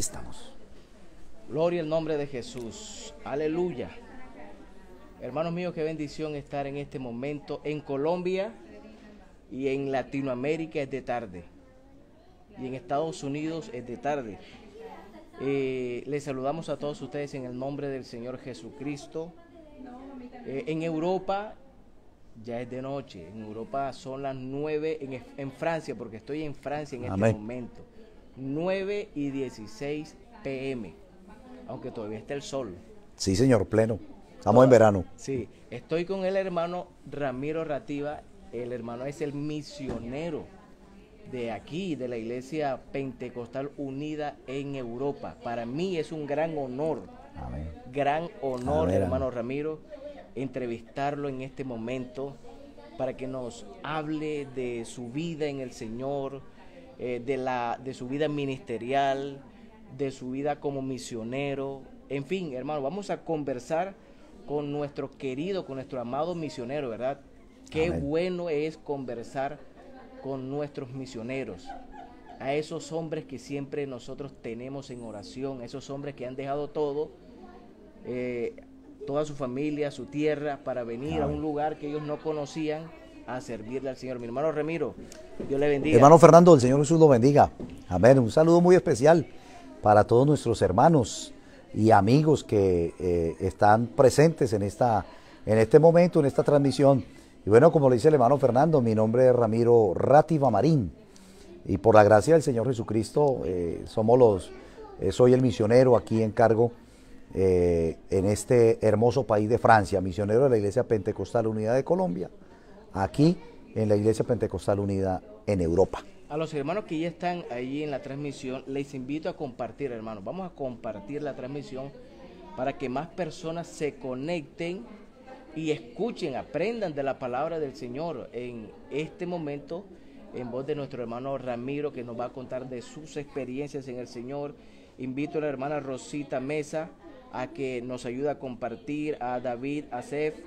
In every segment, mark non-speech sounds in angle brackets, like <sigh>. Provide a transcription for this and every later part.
estamos. Gloria al nombre de Jesús. Aleluya. Hermanos míos, qué bendición estar en este momento en Colombia y en Latinoamérica es de tarde. Y en Estados Unidos es de tarde. Eh, les saludamos a todos ustedes en el nombre del Señor Jesucristo. Eh, en Europa ya es de noche. En Europa son las nueve en, Francia, porque estoy en Francia en este momento. 9 y 16 pm, aunque todavía está el sol. Sí, señor, pleno. Estamos en verano. Sí, estoy con el hermano Ramiro Rativa. El hermano es el misionero de aquí, de la Iglesia Pentecostal Unida en Europa. Para mí es un gran honor, Amén. gran honor, hermano Ramiro, entrevistarlo en este momento para que nos hable de su vida en el Señor, eh, de, la, de su vida ministerial, de su vida como misionero. En fin, hermano, vamos a conversar con nuestro querido, con nuestro amado misionero, ¿verdad? Qué bueno es conversar con nuestros misioneros, a esos hombres que siempre nosotros tenemos en oración, esos hombres que han dejado todo, eh, toda su familia, su tierra, para venir a un lugar que ellos no conocían a servirle al Señor. Mi hermano Ramiro Dios le bendiga. Hermano Fernando, el Señor Jesús lo bendiga. Amén. Un saludo muy especial para todos nuestros hermanos y amigos que eh, están presentes en, esta, en este momento, en esta transmisión. Y bueno, como le dice el hermano Fernando, mi nombre es Ramiro Rativa Marín. Y por la gracia del Señor Jesucristo, eh, somos los, eh, soy el misionero aquí en cargo en este hermoso país de Francia, misionero de la Iglesia Pentecostal Unidad de Colombia aquí en la Iglesia Pentecostal Unida en Europa. A los hermanos que ya están ahí en la transmisión, les invito a compartir, hermanos. Vamos a compartir la transmisión para que más personas se conecten y escuchen, aprendan de la palabra del Señor en este momento en voz de nuestro hermano Ramiro que nos va a contar de sus experiencias en el Señor. Invito a la hermana Rosita Mesa a que nos ayude a compartir, a David, a Sef,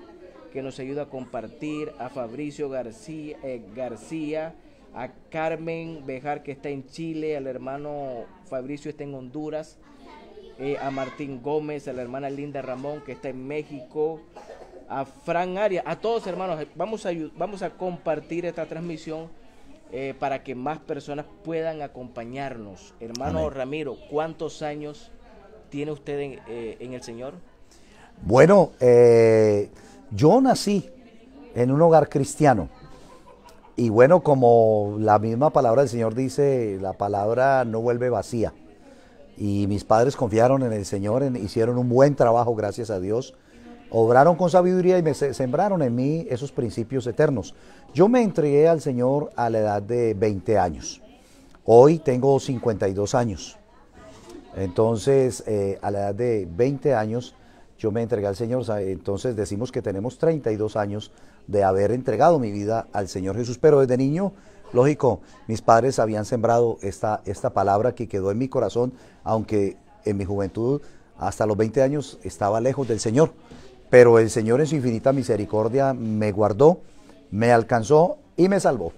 que nos ayuda a compartir, a Fabricio eh, García, a Carmen Bejar que está en Chile, al hermano Fabricio está en Honduras, eh, a Martín Gómez, a la hermana Linda Ramón que está en México, a Fran Arias, a todos hermanos, eh, vamos a, vamos a compartir esta transmisión para que más personas puedan acompañarnos. Hermano Ramiro, ¿cuántos años tiene usted en, en el Señor? Bueno, eh, yo nací en un hogar cristiano. Y bueno, como la misma palabra del Señor dice, la palabra no vuelve vacía. Y mis padres confiaron en el Señor, hicieron un buen trabajo, gracias a Dios. Obraron con sabiduría y me sembraron en mí esos principios eternos. Yo me entregué al Señor a la edad de 20 años. Hoy tengo 52 años. Entonces, eh, a la edad de 20 años, yo me entregué al Señor. Entonces decimos que tenemos 32 años de haber entregado mi vida al Señor Jesús, pero desde niño, lógico, mis padres habían sembrado esta, esta palabra que quedó en mi corazón, aunque en mi juventud, hasta los 20 años, estaba lejos del Señor. Pero el Señor en su infinita misericordia me guardó, me alcanzó y me salvó.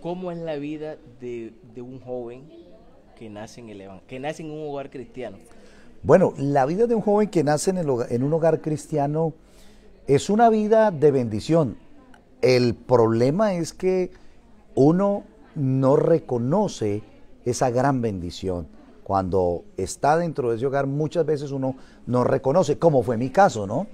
¿Cómo es la vida de, un joven que nace, en el, que nace en un hogar cristiano? Bueno, la vida de un joven que nace en, un hogar cristiano es una vida de bendición. El problema es que uno no reconoce esa gran bendición. Cuando está dentro de ese hogar, muchas veces uno no reconoce, como fue mi caso, ¿no?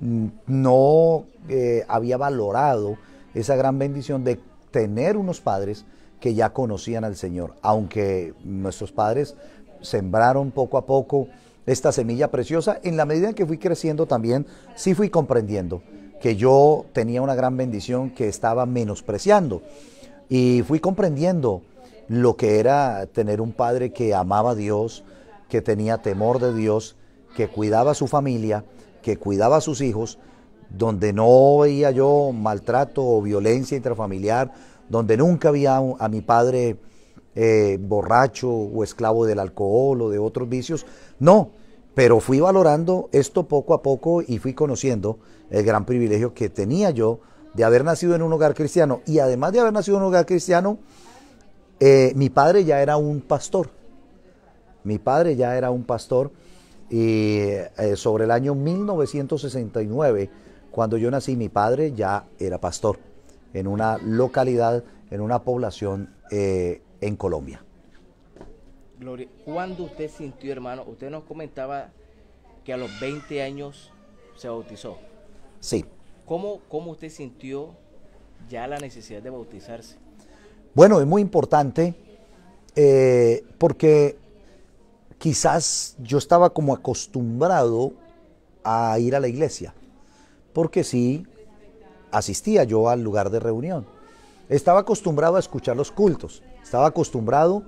Mm, no eh, había valorado esa gran bendición de tener unos padres que ya conocían al Señor, aunque nuestros padres sembraron poco a poco esta semilla preciosa. En la medida en que fui creciendo también, sí fui comprendiendo que yo tenía una gran bendición que estaba menospreciando. Y fui comprendiendo lo que era tener un padre que amaba a Dios, que tenía temor de Dios, que cuidaba a su familia, que cuidaba a sus hijos, donde no veía yo maltrato o violencia intrafamiliar, donde nunca había a mi padre eh, borracho o esclavo del alcohol o de otros vicios. No, pero fui valorando esto poco a poco y fui conociendo el gran privilegio que tenía yo de haber nacido en un hogar cristiano. Y además de haber nacido en un hogar cristiano, eh, mi padre ya era un pastor. Mi padre ya era un pastor. Y eh, sobre el año 1969, cuando yo nací, mi padre ya era pastor en una localidad, en una población eh, en Colombia. Gloria, ¿cuándo usted sintió, hermano? Usted nos comentaba que a los 20 años se bautizó. Sí. ¿Cómo, cómo usted sintió ya la necesidad de bautizarse? Bueno, es muy importante eh, porque quizás yo estaba como acostumbrado a ir a la iglesia, porque sí asistía yo al lugar de reunión. Estaba acostumbrado a escuchar los cultos, estaba acostumbrado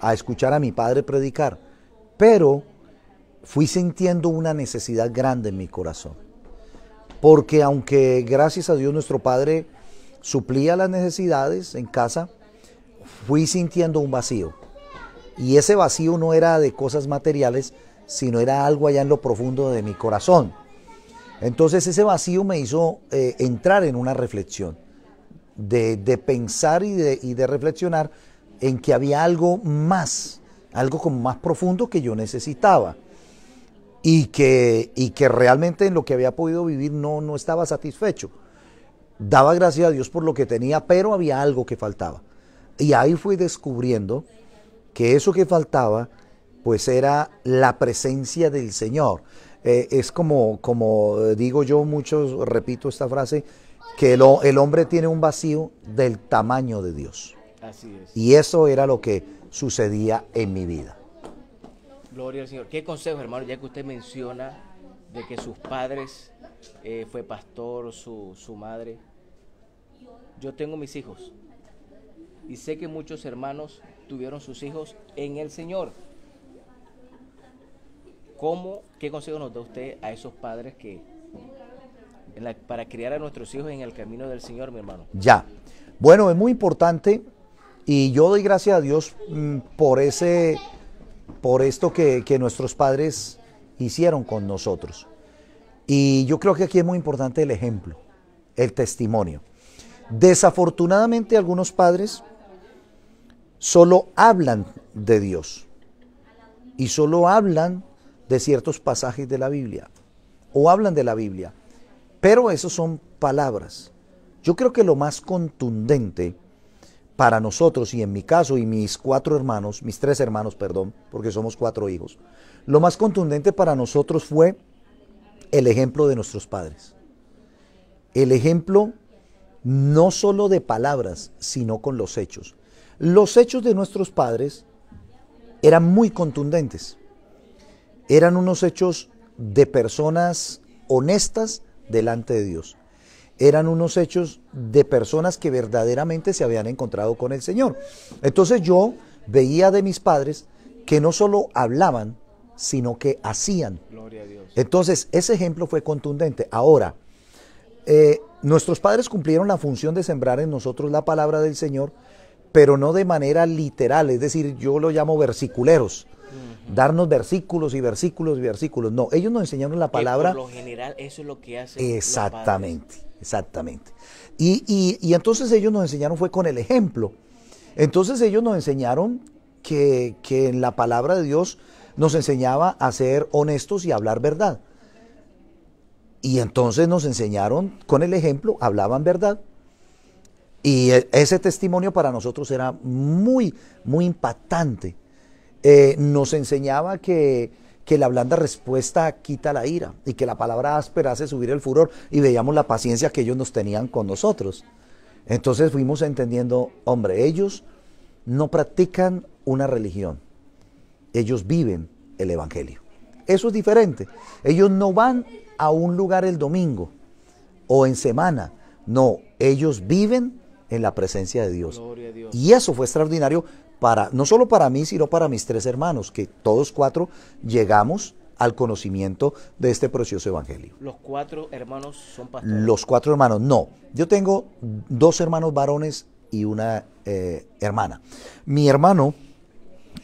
a escuchar a mi padre predicar, pero fui sintiendo una necesidad grande en mi corazón. Porque aunque gracias a Dios nuestro Padre suplía las necesidades en casa, fui sintiendo un vacío. Y ese vacío no era de cosas materiales, sino era algo allá en lo profundo de mi corazón. Entonces ese vacío me hizo eh, entrar en una reflexión, de, pensar y de, y de reflexionar en que había algo más, algo como más profundo que yo necesitaba. Y que, y que realmente en lo que había podido vivir no, no estaba satisfecho. Daba gracias a Dios por lo que tenía, pero había algo que faltaba. Y ahí fui descubriendo que eso que faltaba, pues era la presencia del Señor. Eh, es como, como digo yo muchos, repito esta frase, que el hombre tiene un vacío del tamaño de Dios. Y eso era lo que sucedía en mi vida. Gloria al Señor. ¿Qué consejo, hermano, ya que usted menciona de que sus padres eh, fue pastor, su, su madre? Yo tengo mis hijos y sé que muchos hermanos tuvieron sus hijos en el Señor. ¿Cómo, qué consejo nos da usted a esos padres que para criar a nuestros hijos en el camino del Señor, mi hermano? Ya. Bueno, es muy importante y yo doy gracias a Dios mm, por, ese, por esto que, nuestros padres hicieron con nosotros. Y yo creo que aquí es muy importante el ejemplo, el testimonio. Desafortunadamente algunos padres solo hablan de Dios y solo hablan de ciertos pasajes de la Biblia o hablan de la Biblia, pero eso son palabras. Yo creo que lo más contundente para nosotros y en mi caso y mis cuatro hermanos, mis tres hermanos, perdón, porque somos cuatro hijos, lo más contundente para nosotros fue el ejemplo de nuestros padres. El ejemplo no solo de palabras, sino con los hechos. Los hechos de nuestros padres eran muy contundentes. Eran unos hechos de personas honestas delante de Dios eran unos hechos de personas que verdaderamente se habían encontrado con el Señor. Entonces yo veía de mis padres que no solo hablaban, sino que hacían. Gloria a Dios. Entonces ese ejemplo fue contundente. Ahora, eh, nuestros padres cumplieron la función de sembrar en nosotros la palabra del Señor, pero no de manera literal, es decir, yo lo llamo versiculeros darnos versículos y versículos y versículos. No, ellos nos enseñaron la palabra. por lo general, eso es lo que hacen. Exactamente, exactamente. Y, y, entonces ellos nos enseñaron, fue con el ejemplo. Entonces ellos nos enseñaron que, que en la palabra de Dios nos enseñaba a ser honestos y hablar verdad. Y entonces nos enseñaron, con el ejemplo, hablaban verdad. Y e, ese testimonio para nosotros era muy, muy impactante. Eh, nos enseñaba que, que, la blanda respuesta quita la ira y que la palabra áspera hace subir el furor y veíamos la paciencia que ellos nos tenían con nosotros. Entonces fuimos entendiendo, hombre, ellos no practican una religión, ellos viven el Evangelio. Eso es diferente. Ellos no van a un lugar el domingo o en semana, no, ellos viven en la presencia de Dios. Y eso fue extraordinario no solo para mí, sino para mis tres hermanos, que todos cuatro llegamos al conocimiento de este precioso evangelio. ¿Los cuatro hermanos son pastores? Los cuatro hermanos, no. Yo tengo dos hermanos varones y una eh, hermana. Mi hermano,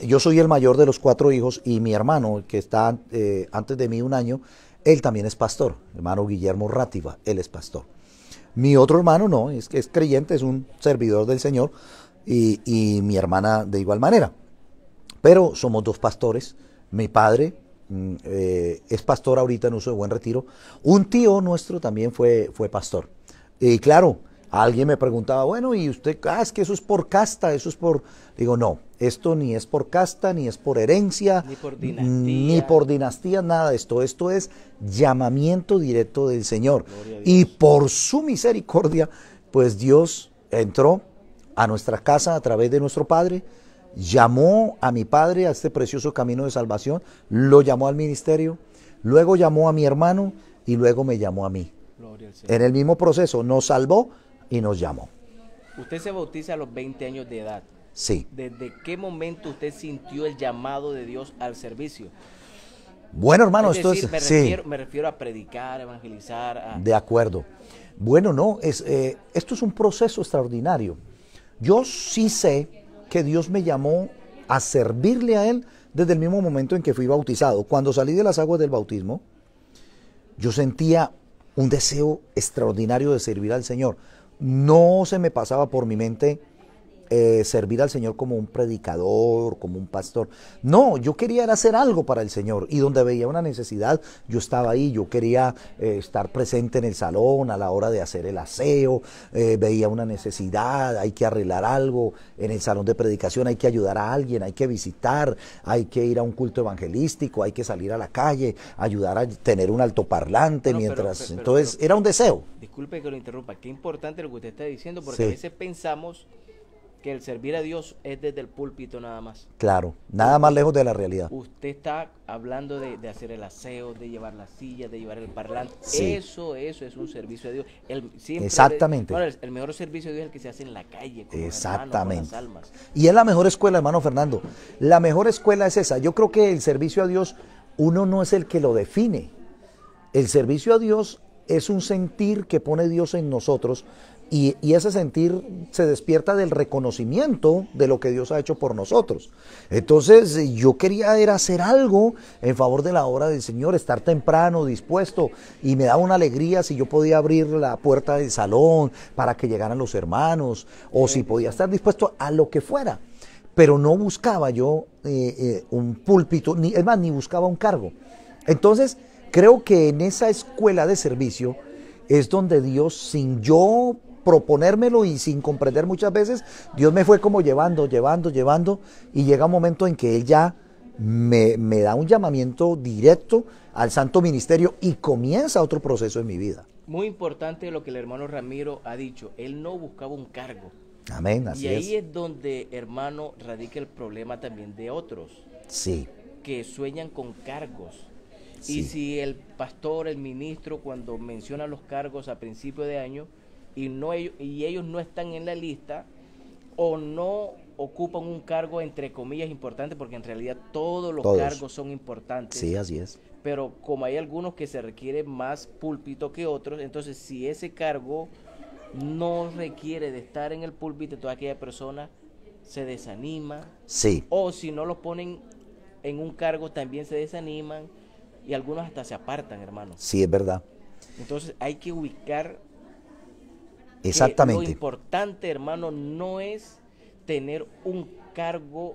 yo soy el mayor de los cuatro hijos y mi hermano, que está eh, antes de mí un año, él también es pastor, hermano Guillermo Rativa él es pastor. Mi otro hermano no, es, es creyente, es un servidor del Señor, y, mi hermana de igual manera. Pero somos dos pastores, mi padre mm, eh, es pastor ahorita en uso de buen retiro, un tío nuestro también fue, fue pastor. Y claro, alguien me preguntaba, bueno, y usted, ah, es que eso es por casta, eso es por... Digo, no, esto ni es por casta, ni es por herencia, ni por dinastía, nada esto. Esto es llamamiento directo del Señor. Y por su misericordia, pues Dios entró a nuestra casa a través de nuestro Padre, llamó a mi Padre a este precioso camino de salvación, lo llamó al ministerio, luego llamó a mi hermano y luego me llamó a mí. En el mismo proceso nos salvó y nos llamó. Usted se bautiza a los 20 años de edad. Sí. ¿Desde qué momento usted sintió el llamado de Dios al servicio? Bueno, hermano, esto es. Me refiero, a predicar, evangelizar. De acuerdo. Bueno, no, es, eh, esto es un proceso extraordinario. Yo sí sé que Dios me llamó a servirle a Él desde el mismo momento en que fui bautizado. Cuando salí de las aguas del bautismo, yo sentía un deseo extraordinario de servir al Señor. No se me pasaba por mi mente eh, servir al Señor como un predicador, como un pastor. No, yo quería hacer algo para el Señor y donde veía una necesidad, yo estaba ahí, yo quería eh, estar presente en el salón a la hora de hacer el aseo, eh, veía una necesidad, hay que arreglar algo en el salón de predicación, hay que ayudar a alguien, hay que visitar, hay que ir a un culto evangelístico, hay que salir a la calle, ayudar a tener un altoparlante mientras... entonces, era un deseo. Disculpe que lo interrumpa, qué importante lo que usted está diciendo porque a veces pensamos que el servir a Dios es desde el púlpito nada más. Claro, nada más lejos de la realidad. Usted está hablando de, hacer el aseo, de llevar la silla, de llevar el parlante. Eso, eso es un servicio a Dios. El, Exactamente. el, mejor servicio de Dios es el que se hace en la calle. Exactamente. almas. Y es la mejor escuela, hermano Fernando. La mejor escuela es esa. Yo creo que el servicio a Dios, uno no es el que lo define. El servicio a Dios es un sentir que pone Dios en nosotros y, ese sentir se despierta del reconocimiento de lo que Dios ha hecho por nosotros. Entonces yo quería era hacer algo en favor de la obra del Señor, estar temprano, dispuesto. Y me daba una alegría si yo podía abrir la puerta del salón para que llegaran los hermanos o si podía estar dispuesto a lo que fuera. Pero no buscaba yo eh, eh, un púlpito, ni, es más, ni buscaba un cargo. Entonces creo que en esa escuela de servicio es donde Dios, sin yo proponérmelo y sin comprender muchas veces, Dios me fue como llevando, llevando, llevando y llega un momento en que Él ya me, da un llamamiento directo al santo ministerio y comienza otro proceso en mi vida. Muy importante lo que el hermano Ramiro ha dicho, él no buscaba un cargo. Amén, así Y ahí es. donde, hermano, radica el problema también de otros. Sí. Que sueñan con cargos. Y si el pastor, el ministro, cuando menciona los cargos a principio de año, y, no, y ellos no están en la lista o no ocupan un cargo entre comillas importante, porque en realidad todos los cargos son importantes. Sí, así es. Pero como hay algunos que se requiere más púlpito que otros, entonces si ese cargo no requiere de estar en el púlpito, toda aquella persona se desanima. Sí. O si no los ponen en un cargo, también se desaniman y algunos hasta se apartan, hermano. Sí, es verdad. Entonces hay que ubicar Exactamente. lo importante, hermano, no es tener un cargo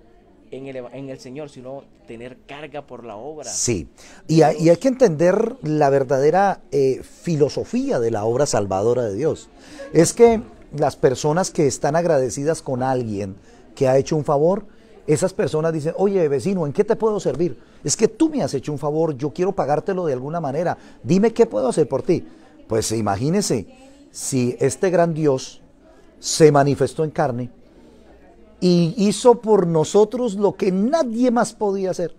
en el, Señor, sino tener carga por la obra. Sí, y, hay, que entender la verdadera eh, filosofía de la obra salvadora de Dios. Es que las personas que están agradecidas con alguien que ha hecho un favor, esas personas dicen, oye vecino, ¿en qué te puedo servir? Es que tú me has hecho un favor, yo quiero pagártelo de alguna manera, dime qué puedo hacer por ti. Pues imagínese si este gran Dios se manifestó en carne y hizo por nosotros lo que nadie más podía hacer?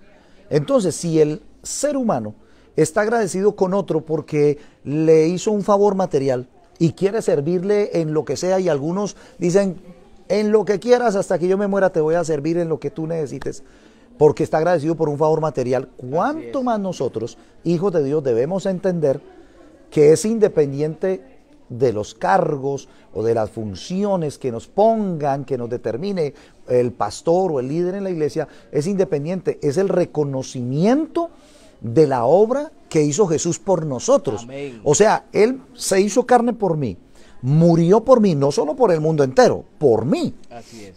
Entonces, si el ser humano está agradecido con otro porque le hizo un favor material y quiere servirle en lo que sea y algunos dicen, en lo que quieras, hasta que yo me muera te voy a servir en lo que tú necesites, porque está agradecido por un favor material. cuánto más nosotros, hijos de Dios, debemos entender que es independiente de los cargos o de las funciones que nos pongan, que nos determine el pastor o el líder en la iglesia, es independiente, es el reconocimiento de la obra que hizo Jesús por nosotros. O sea, Él se hizo carne por mí, murió por mí, no solo por el mundo entero, por mí.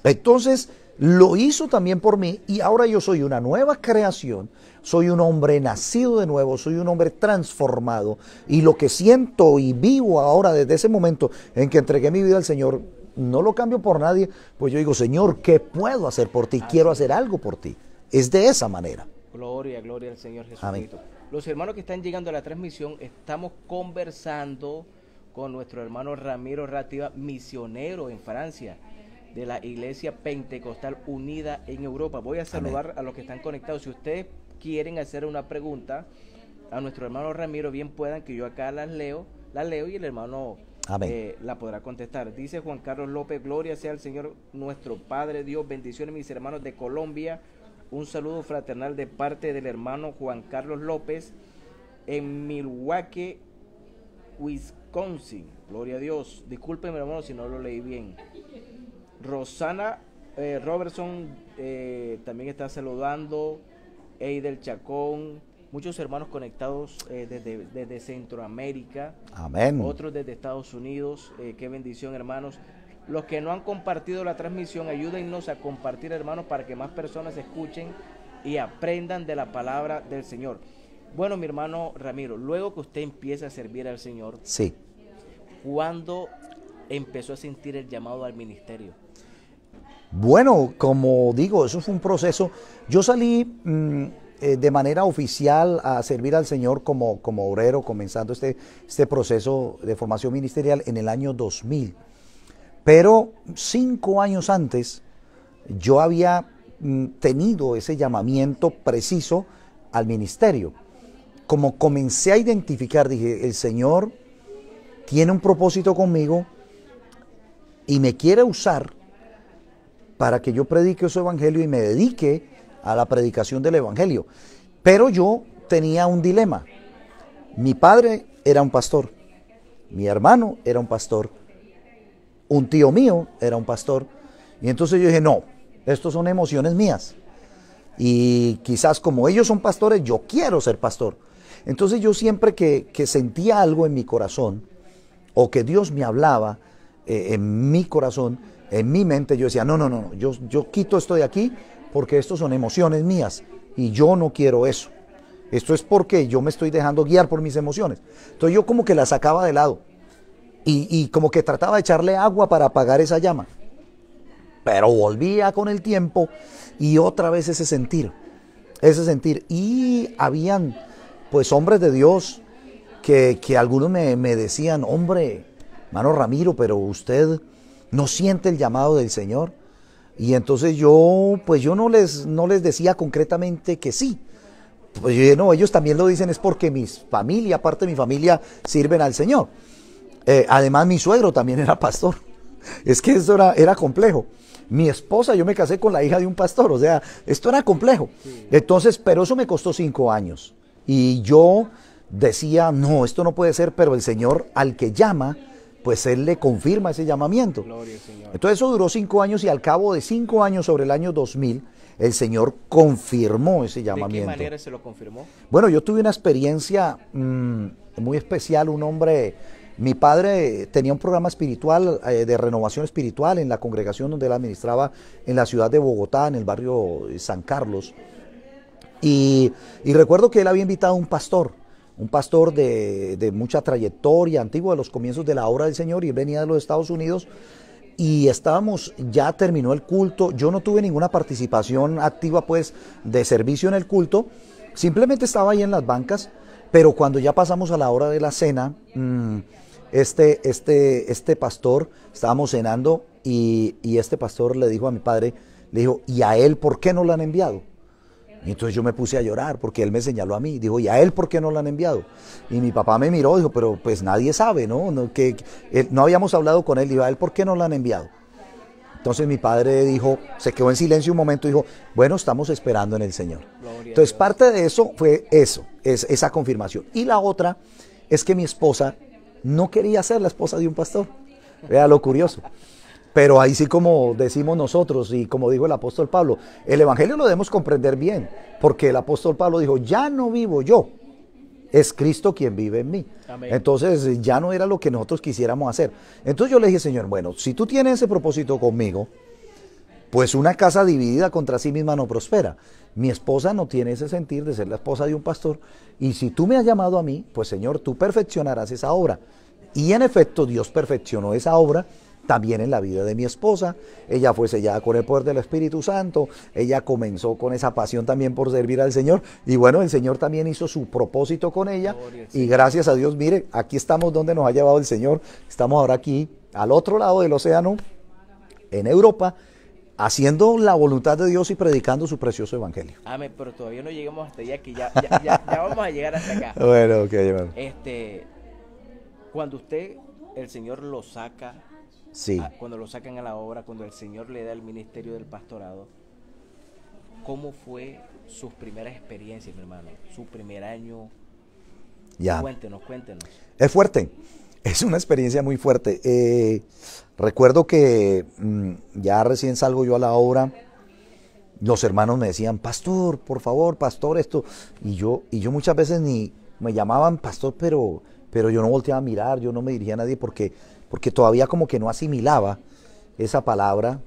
Entonces, lo hizo también por mí y ahora yo soy una nueva creación soy un hombre nacido de nuevo, soy un hombre transformado. Y lo que siento y vivo ahora desde ese momento en que entregué mi vida al Señor, no lo cambio por nadie, pues yo digo, Señor, ¿qué puedo hacer por ti? Quiero hacer algo por ti. Es de esa manera. Gloria, gloria al Señor Jesucristo. Los hermanos que están llegando a la transmisión, estamos conversando con nuestro hermano Ramiro Rativa, misionero en Francia de la Iglesia Pentecostal Unida en Europa. Voy a saludar a los que están conectados. Si usted quieren hacer una pregunta a nuestro hermano Ramiro, bien puedan que yo acá las leo, las leo y el hermano eh, la podrá contestar. Dice Juan Carlos López, gloria sea el Señor nuestro Padre Dios, bendiciones mis hermanos de Colombia, un saludo fraternal de parte del hermano Juan Carlos López en Milwaukee, Wisconsin. Gloria a Dios. mi hermano, si no lo leí bien. Rosana eh, Robertson eh, también está saludando. Eidel Chacón, muchos hermanos conectados eh, desde, desde, Centroamérica, Amén. otros desde Estados Unidos, eh, qué bendición hermanos. Los que no han compartido la transmisión, ayúdennos a compartir hermanos para que más personas escuchen y aprendan de la palabra del Señor. Bueno, mi hermano Ramiro, luego que usted empieza a servir al Señor, sí. ¿cuándo empezó a sentir el llamado al ministerio? Bueno, como digo, eso fue un proceso. Yo salí mm, eh, de manera oficial a servir al Señor como, como obrero, comenzando este, este proceso de formación ministerial en el año 2000. Pero cinco años antes yo había mm, tenido ese llamamiento preciso al ministerio. Como comencé a identificar, dije, el Señor tiene un propósito conmigo y me quiere usar para que yo predique su evangelio y me dedique a la predicación del evangelio. Pero yo tenía un dilema. Mi padre era un pastor, mi hermano era un pastor, un tío mío era un pastor. Y entonces yo dije, no, estas son emociones mías. Y quizás como ellos son pastores, yo quiero ser pastor. Entonces yo siempre que, sentía algo en mi corazón, o que Dios me hablaba eh, en mi corazón, en mi mente yo decía, no, no, no, yo, yo quito esto de aquí porque esto son emociones mías y yo no quiero eso. Esto es porque yo me estoy dejando guiar por mis emociones. Entonces yo como que la sacaba de lado y, como que trataba de echarle agua para apagar esa llama. Pero volvía con el tiempo y otra vez ese sentir, ese sentir. Y habían pues hombres de Dios que, que algunos me, me decían, hombre, hermano Ramiro, pero usted no siente el llamado del Señor. Y entonces yo, pues yo no les, no les decía concretamente que sí. Pues no, ellos también lo dicen es porque mi familia, parte de mi familia, sirven al Señor. Eh, además, mi suegro también era pastor. <laughs> Es que eso era, era complejo. Mi esposa, yo me casé con la hija de un pastor, o sea, esto era complejo. Entonces, pero eso me costó cinco años. Y yo decía, no, esto no puede ser, pero el Señor al que llama, pues él le confirma ese llamamiento. Entonces eso duró cinco años y al cabo de cinco años sobre el año 2000, el Señor confirmó ese llamamiento. ¿De qué manera se lo confirmó? Bueno, yo tuve una experiencia mm, muy especial, un hombre... Mi padre tenía un programa espiritual eh, de renovación espiritual en la congregación donde él administraba en la ciudad de Bogotá, en el barrio eh, San Carlos. Y, y recuerdo que él había invitado a un pastor, un pastor de, mucha trayectoria antigua, de los comienzos de la obra del Señor, y él venía de los Estados Unidos. Y estábamos, ya terminó el culto, yo no tuve ninguna participación activa pues de servicio en el culto, simplemente estaba ahí en las bancas, pero cuando ya pasamos a la hora de la cena, mm, este, este, este pastor, estábamos cenando y, y este pastor le dijo a mi padre, le dijo, ¿y a él por qué no lo han enviado? Y entonces yo me puse a llorar porque él me señaló a mí. Dijo, ¿y a él por qué no lo han enviado? Y mi papá me miró, dijo, pero pues nadie sabe, ¿no? No, que, no habíamos hablado con él. Dijo, ¿a él por qué no lo han enviado? Entonces mi padre dijo, se quedó en silencio un momento y dijo, bueno, estamos esperando en el Señor. entonces parte de eso fue eso, es, esa confirmación. Y la otra es que mi esposa no quería ser la esposa de un pastor. Vea lo curioso. Pero ahí sí como decimos nosotros y como dijo el apóstol Pablo, el Evangelio lo debemos comprender bien, porque el apóstol Pablo dijo, ya no vivo yo, es Cristo quien vive en mí. Entonces ya no era lo que nosotros quisiéramos hacer. Entonces yo le dije, Señor, bueno, si tú tienes ese propósito conmigo, pues una casa dividida contra sí misma no prospera. Mi esposa no tiene ese sentir de ser la esposa de un pastor. Y si tú me has llamado a mí, pues Señor, tú perfeccionarás esa obra. Y en efecto, Dios perfeccionó esa obra también en la vida de mi esposa. Ella fue sellada con el poder del Espíritu Santo, ella comenzó con esa pasión también por servir al Señor y bueno, el Señor también hizo su propósito con ella y gracias a Dios, mire, aquí estamos donde nos ha llevado el Señor, estamos ahora aquí al otro lado del océano, en Europa. Haciendo la voluntad de Dios y predicando su precioso evangelio. Amén, pero todavía no llegamos hasta allá, ya, vamos a llegar hasta acá. <laughs> bueno, ok, bueno. Este, cuando usted, el Señor lo saca sí. Ah, cuando lo sacan a la obra, cuando el Señor le da el ministerio del pastorado, ¿cómo fue sus primeras experiencias, mi hermano? Su primer año. Cuéntenos, cuéntenos. Es fuerte. Es una experiencia muy fuerte. Eh, recuerdo que mm, ya recién salgo yo a la obra. Los hermanos me decían, pastor, por favor, pastor, esto. Y yo, y yo muchas veces ni me llamaban pastor, pero, pero yo no volteaba a mirar, yo no me dirigía a nadie porque porque todavía como que no asimilaba esa palabra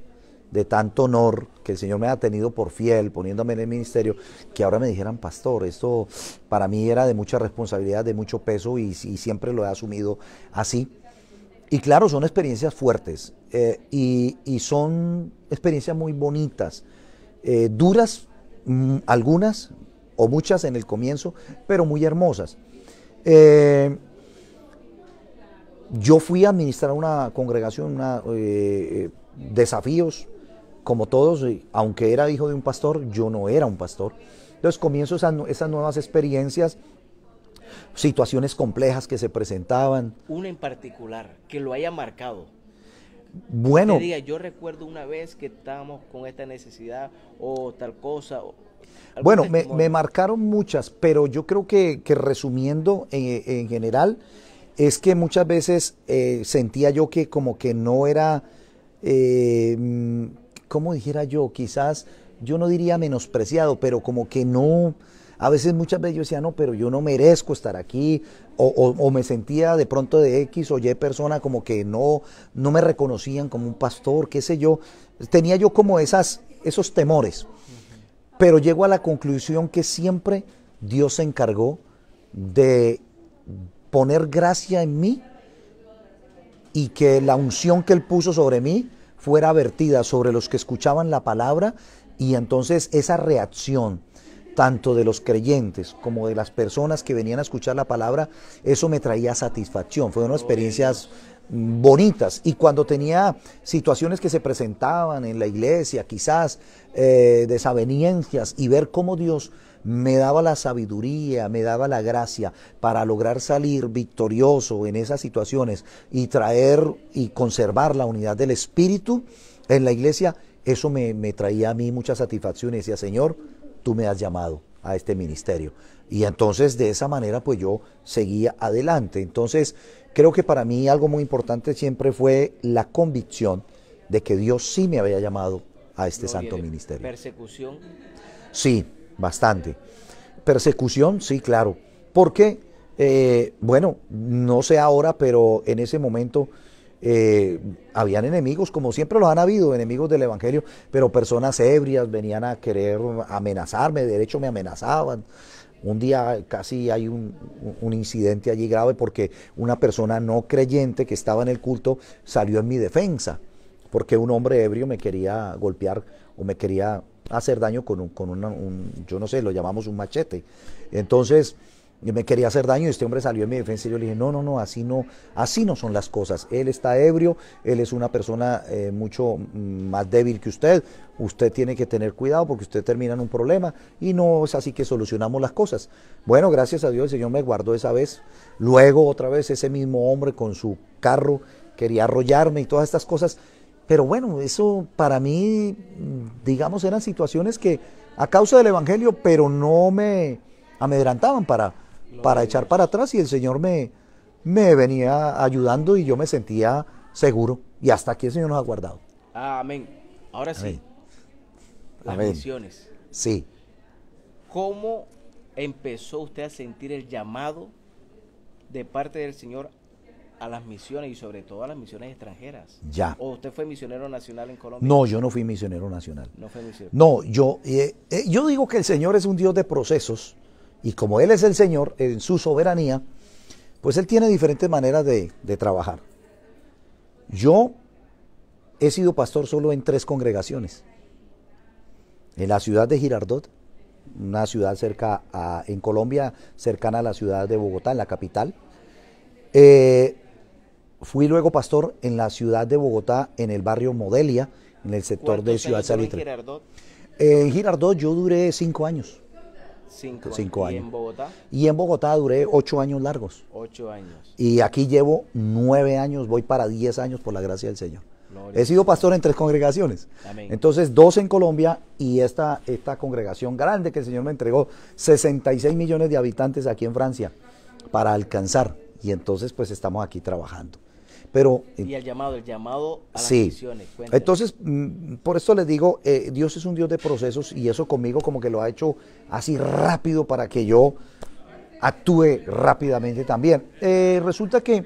de tanto honor que el Señor me ha tenido por fiel, poniéndome en el ministerio, que ahora me dijeran, pastor, esto para mí era de mucha responsabilidad, de mucho peso y, siempre lo he asumido así. Y claro, son experiencias fuertes eh, y, son experiencias muy bonitas, eh, duras mm, algunas o muchas en el comienzo, pero muy hermosas. Eh, yo fui a administrar una congregación, eh, eh, desafíos, como todos, aunque era hijo de un pastor, yo no era un pastor. Entonces comienzo esas, esas nuevas experiencias, situaciones complejas que se presentaban. Una en particular, que lo haya marcado. Bueno. yo recuerdo una vez que estábamos con esta necesidad o tal cosa. bueno, me, marcaron muchas, pero yo creo que, resumiendo eh, en general, es que muchas veces eh, sentía yo que como que no era, eh, mm, ¿cómo dijera yo? Quizás yo no diría menospreciado, pero como que no, a veces muchas veces yo decía, no, pero yo no merezco estar aquí, o, me sentía de pronto de X o Y persona como que no, no me reconocían como un pastor, qué sé yo. Tenía yo como esas, esos temores, pero llego a la conclusión que siempre Dios se encargó de poner gracia en mí y que la unción que él puso sobre mí fuera vertida sobre los que escuchaban la palabra y entonces esa reacción tanto de los creyentes como de las personas que venían a escuchar la palabra, eso me traía satisfacción, fueron experiencias mm, bonitas. Y cuando tenía situaciones que se presentaban en la iglesia, quizás desaveniencias eh, desavenencias, y ver cómo Dios me daba la sabiduría, me daba la gracia para lograr salir victorioso en esas situaciones y traer y conservar la unidad del espíritu en la iglesia, eso me, traía a mí mucha satisfacción y decía, Señor, tú me has llamado a este ministerio. Y entonces de esa manera pues yo seguía adelante. Entonces creo que para mí algo muy importante siempre fue la convicción de que Dios sí me había llamado a este santo ministerio. ¿Persecución? Sí, bastante. Persecución, sí, claro. ¿Por qué? Eh, bueno, no sé ahora, pero en ese momento eh, habían enemigos, como siempre lo han habido, enemigos del Evangelio, pero personas ebrias venían a querer amenazarme, de hecho me amenazaban. Un día casi hay un, un, incidente allí grave porque una persona no creyente que estaba en el culto salió en mi defensa, porque un hombre ebrio me quería golpear o me quería hacer daño con, un, con un, yo no sé, lo llamamos un machete. Entonces, me quería hacer daño y este hombre salió en mi defensa y yo le dije, no, no, no, así no, así no son las cosas. Él está ebrio, él es una persona eh, mucho mm, más débil que usted, usted tiene que tener cuidado porque usted termina en un problema y no es así que solucionamos las cosas. Bueno, gracias a Dios el Señor me guardó esa vez. Luego otra vez ese mismo hombre con su carro quería arrollarme y todas estas cosas. Pero bueno, eso para mí, digamos, eran situaciones que a causa del Evangelio, pero no me amedrantaban para, para echar para atrás y el Señor me, me venía ayudando y yo me sentía seguro. Y hasta aquí el Señor nos ha guardado. Amén. Ahora sí. Las misiones. Sí. ¿Cómo empezó usted a sentir el llamado de parte del Señor a las misiones y sobre todo a las misiones extranjeras. Ya. ¿O usted fue misionero nacional en Colombia? No, yo no fui misionero nacional. No fue misionero. No, yo, eh, eh, yo digo que el Señor es un Dios de procesos y como Él es el Señor en su soberanía, pues Él tiene diferentes maneras de, trabajar. Yo he sido pastor solo en tres congregaciones. En la ciudad de Girardot, una ciudad cerca a, en Colombia, cercana a la ciudad de Bogotá, en la capital. Eh, Fui luego pastor en la ciudad de Bogotá, en el barrio Modelia, en el sector de Ciudad Salitre. En Girardot? en Girardot yo duré cinco años. Cinco, años. ¿Y en Bogotá? Y en Bogotá duré ocho años largos. Ocho años. Y aquí llevo nueve años, voy para diez años por la gracia del Señor. He sido pastor en tres congregaciones. Amén. Entonces, dos en Colombia y esta, esta congregación grande que el Señor me entregó, 66 millones de habitantes aquí en Francia, para alcanzar. Y entonces, pues estamos aquí trabajando y eh, el llamado, el llamado a las decisiones Entonces, mm, por esto les digo, eh, Dios es un Dios de procesos y eso conmigo como que lo ha hecho así rápido para que yo actúe rápidamente también. Eh, resulta que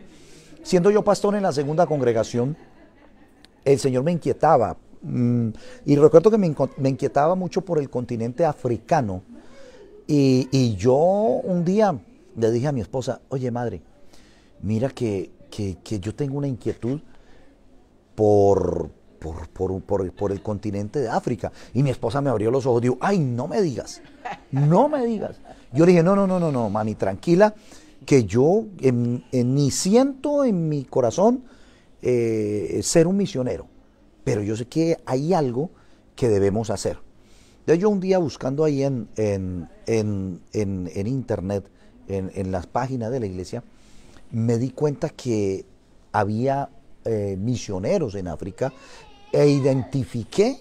siendo yo pastor en la segunda congregación, el Señor me inquietaba. Mm, y recuerdo que me, inquietaba mucho por el continente africano. y yo un día le dije a mi esposa, oye madre, mira que que, yo tengo una inquietud por, por, por, por, el continente de África. Y mi esposa me abrió los ojos, dijo, ay, no me digas, no me digas. Yo le dije, no, no, no, no, no, tranquila, que yo ni siento en mi corazón eh, ser un misionero, pero yo sé que hay algo que debemos hacer. yo un día buscando ahí en, en, en internet, en las páginas de la iglesia, me di cuenta que había eh, misioneros en África e identifiqué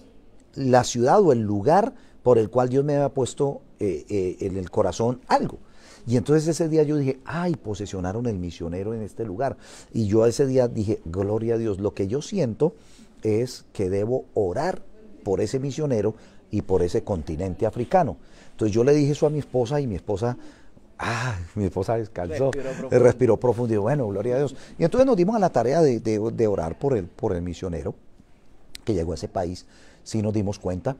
la ciudad o el lugar por el cual Dios me había puesto eh, eh, en el corazón algo. Y entonces ese día yo dije, ay, posesionaron el misionero en este lugar. Y yo ese día dije, gloria a Dios, lo que yo siento es que debo orar por ese misionero y por ese continente africano. Entonces yo le dije eso a mi esposa y mi esposa Ah, mi esposa descansó, eh, respiró profundo. profundo y bueno, gloria a Dios. Y entonces nos dimos a la tarea de, orar por el, misionero que llegó a ese país, si nos dimos cuenta.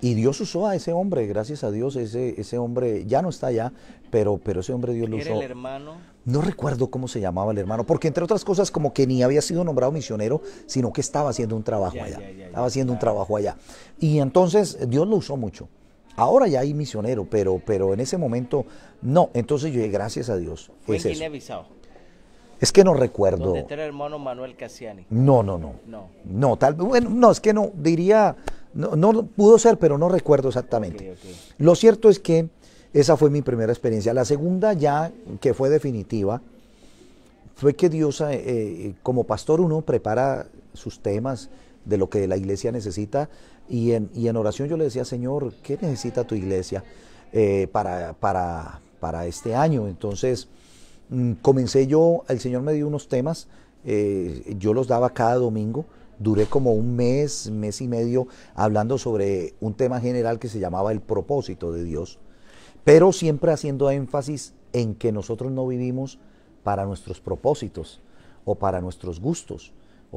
Y Dios usó a ese hombre, gracias a Dios, ese, hombre ya no está allá, pero, pero ese hombre Dios lo usó. el hermano? No recuerdo cómo se llamaba el hermano, porque entre otras cosas como que ni había sido nombrado misionero, sino que estaba haciendo un trabajo allá. estaba haciendo un trabajo allá. Y entonces Dios lo usó mucho. Ahora ya hay misionero, pero, pero en ese momento no. Entonces yo dije, gracias a Dios. ¿Fue es Es que no recuerdo. ¿Dónde el hermano Manuel Cassiani? No, no, no. No. No, tal bueno, no, es que no, diría, no, pudo ser, pero no recuerdo exactamente. Lo cierto es que esa fue mi primera experiencia. La segunda ya, que fue definitiva, fue que Dios, eh, eh, como pastor, uno prepara sus temas de lo que la iglesia necesita, y en, y en oración yo le decía, Señor, ¿qué necesita tu iglesia eh, para, para, para, este año? Entonces mm, comencé yo, el Señor me dio unos temas, eh, yo los daba cada domingo, duré como un mes, mes y medio hablando sobre un tema general que se llamaba el propósito de Dios, pero siempre haciendo énfasis en que nosotros no vivimos para nuestros propósitos o para nuestros gustos,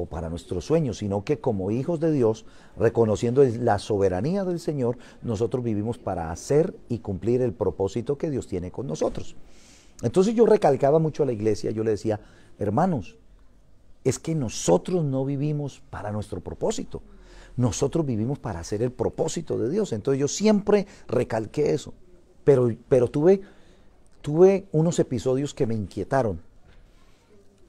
para nuestros sueños, sino que como hijos de Dios, reconociendo la soberanía del Señor, nosotros vivimos para hacer y cumplir el propósito que Dios tiene con nosotros. Entonces yo recalcaba mucho a la iglesia, yo le decía, hermanos, es que nosotros no vivimos para nuestro propósito, nosotros vivimos para hacer el propósito de Dios. Entonces yo siempre recalqué eso, pero, pero tuve, tuve unos episodios que me inquietaron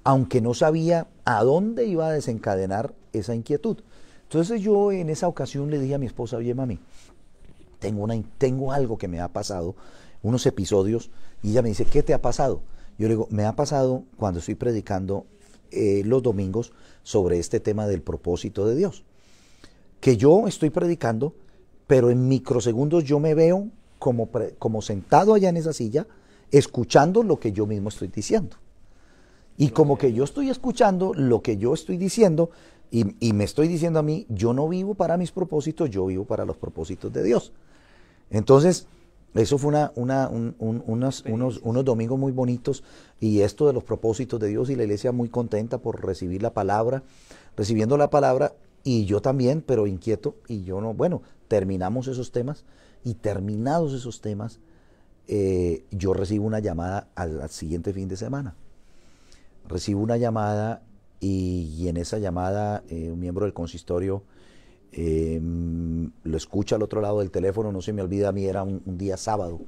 aunque no sabía a dónde iba a desencadenar esa inquietud. Entonces yo en esa ocasión le dije a mi esposa, oye mami, tengo, una, tengo algo que me ha pasado, unos episodios, y ella me dice, ¿qué te ha pasado? Yo le digo, me ha pasado cuando estoy predicando eh, los domingos sobre este tema del propósito de Dios. Que yo estoy predicando, pero en microsegundos yo me veo como, como sentado allá en esa silla, escuchando lo que yo mismo estoy diciendo. Y como que yo estoy escuchando lo que yo estoy diciendo y, me estoy diciendo a mí, yo no vivo para mis propósitos, yo vivo para los propósitos de Dios. Entonces, eso fue una, unos, domingos muy bonitos y esto de los propósitos de Dios y la iglesia muy contenta por recibir la palabra, recibiendo la palabra y yo también, pero inquieto y yo no, bueno, terminamos esos temas y terminados esos temas, eh, yo recibo una llamada al siguiente fin de semana recibo una llamada y, en esa llamada eh, un miembro del consistorio em, lo escucha al otro lado del teléfono, no se me olvida a mí, era un, día sábado,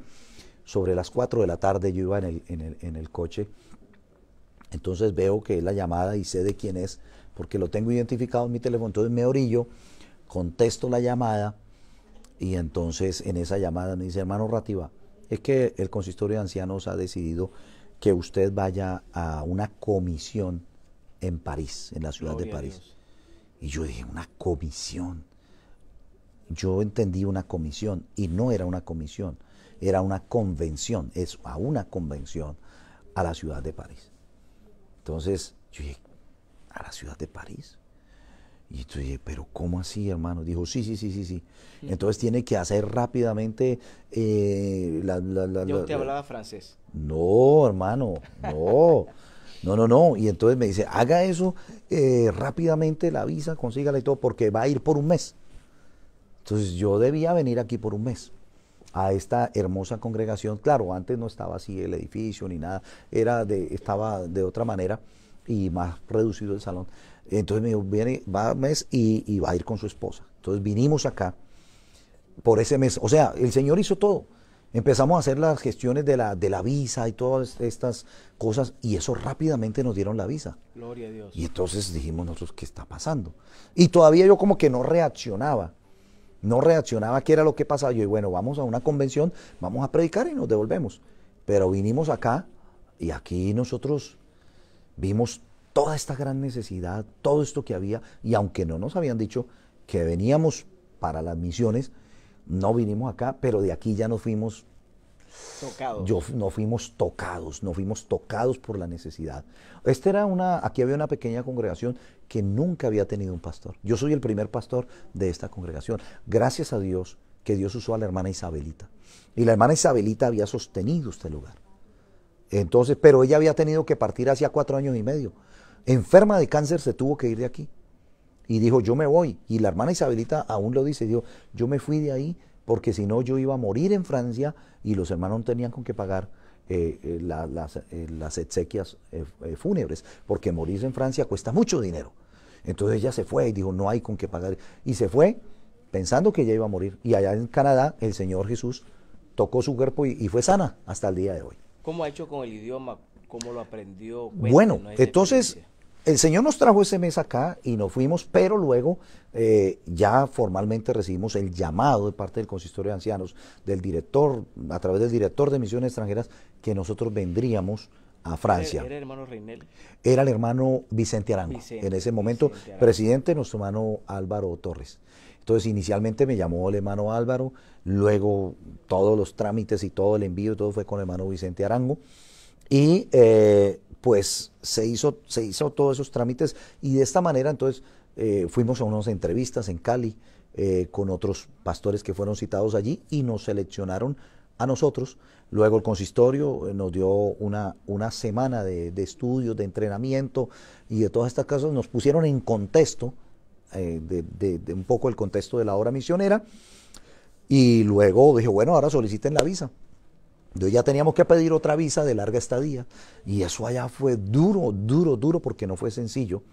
sobre las 4 de la tarde yo iba en el, en el coche, entonces veo que es la llamada y sé de quién es, porque lo tengo identificado en mi teléfono, entonces me orillo, contesto la llamada y entonces en esa llamada me dice, hermano Rativa, es que el consistorio de ancianos ha decidido que usted vaya a una comisión en París, en la ciudad de París. Y yo dije, una comisión. Yo entendí una comisión y no era una comisión, era una convención, es a una convención a la ciudad de París. Entonces, yo dije, ¿a la ciudad de París? Y entonces dije, pero ¿cómo así, hermano? Dijo, sí, sí, sí, sí, sí. Entonces tiene que hacer rápidamente eh, la, Yo te hablaba francés. No, hermano, no. No, no, no. Y entonces me dice, haga eso eh, rápidamente, la visa, consígala y todo, porque va a ir por un mes. Entonces yo debía venir aquí por un mes a esta hermosa congregación. Claro, antes no estaba así el edificio ni nada, era de, estaba de otra manera y más reducido el salón. Entonces me dijo, viene, va a mes y, va a ir con su esposa. Entonces vinimos acá por ese mes. O sea, el Señor hizo todo. Empezamos a hacer las gestiones de la, de la visa y todas estas cosas y eso rápidamente nos dieron la visa. Gloria a Dios. Y entonces dijimos nosotros, ¿qué está pasando? Y todavía yo como que no reaccionaba. No reaccionaba qué era lo que pasaba. Yo, y bueno, vamos a una convención, vamos a predicar y nos devolvemos. Pero vinimos acá y aquí nosotros vimos toda esta gran necesidad, todo esto que había, y aunque no nos habían dicho que veníamos para las misiones, no vinimos acá, pero de aquí ya nos fuimos tocados. Yo, no fuimos tocados, no fuimos tocados por la necesidad. Este era una, aquí había una pequeña congregación que nunca había tenido un pastor. Yo soy el primer pastor de esta congregación. Gracias a Dios que Dios usó a la hermana Isabelita. Y la hermana Isabelita había sostenido este lugar. Entonces, pero ella había tenido que partir hacía cuatro años y medio enferma de cáncer, se tuvo que ir de aquí. Y dijo, yo me voy. Y la hermana Isabelita aún lo dice, dijo, yo me fui de ahí porque si no yo iba a morir en Francia y los hermanos no tenían con qué pagar eh, eh, eh, las, exequias fúnebres, porque morirse en Francia cuesta mucho dinero. Entonces ella se fue y dijo, no hay con qué pagar. Y se fue pensando que ella iba a morir. Y allá en Canadá el Señor Jesús tocó su cuerpo y, fue sana hasta el día de hoy. ¿Cómo ha hecho con el idioma? ¿Cómo lo aprendió? bueno, entonces el Señor nos trajo ese mes acá y nos fuimos, pero luego eh, ya formalmente recibimos el llamado de parte del Consistorio de Ancianos, del director, a través del director de Misiones Extranjeras, que nosotros vendríamos a Francia. ¿Era, el hermano Reinel? Era el hermano Vicente Arango, en ese momento presidente, nuestro hermano Álvaro Torres. Entonces, inicialmente me llamó el hermano Álvaro, luego todos los trámites y todo el envío, todo fue con el hermano Vicente Arango. Y eh, pues se hizo, se hizo todos esos trámites y de esta manera entonces eh, fuimos a unas entrevistas en Cali eh, con otros pastores que fueron citados allí y nos seleccionaron a nosotros. Luego el consistorio nos dio una, una semana de, estudios, de entrenamiento y de todas estas cosas. Nos pusieron en contexto, de, un poco el contexto de la obra misionera. Y luego dijo bueno, ahora soliciten la visa. Entonces ya teníamos que pedir otra visa de larga estadía y eso allá fue duro, duro, duro porque no fue sencillo.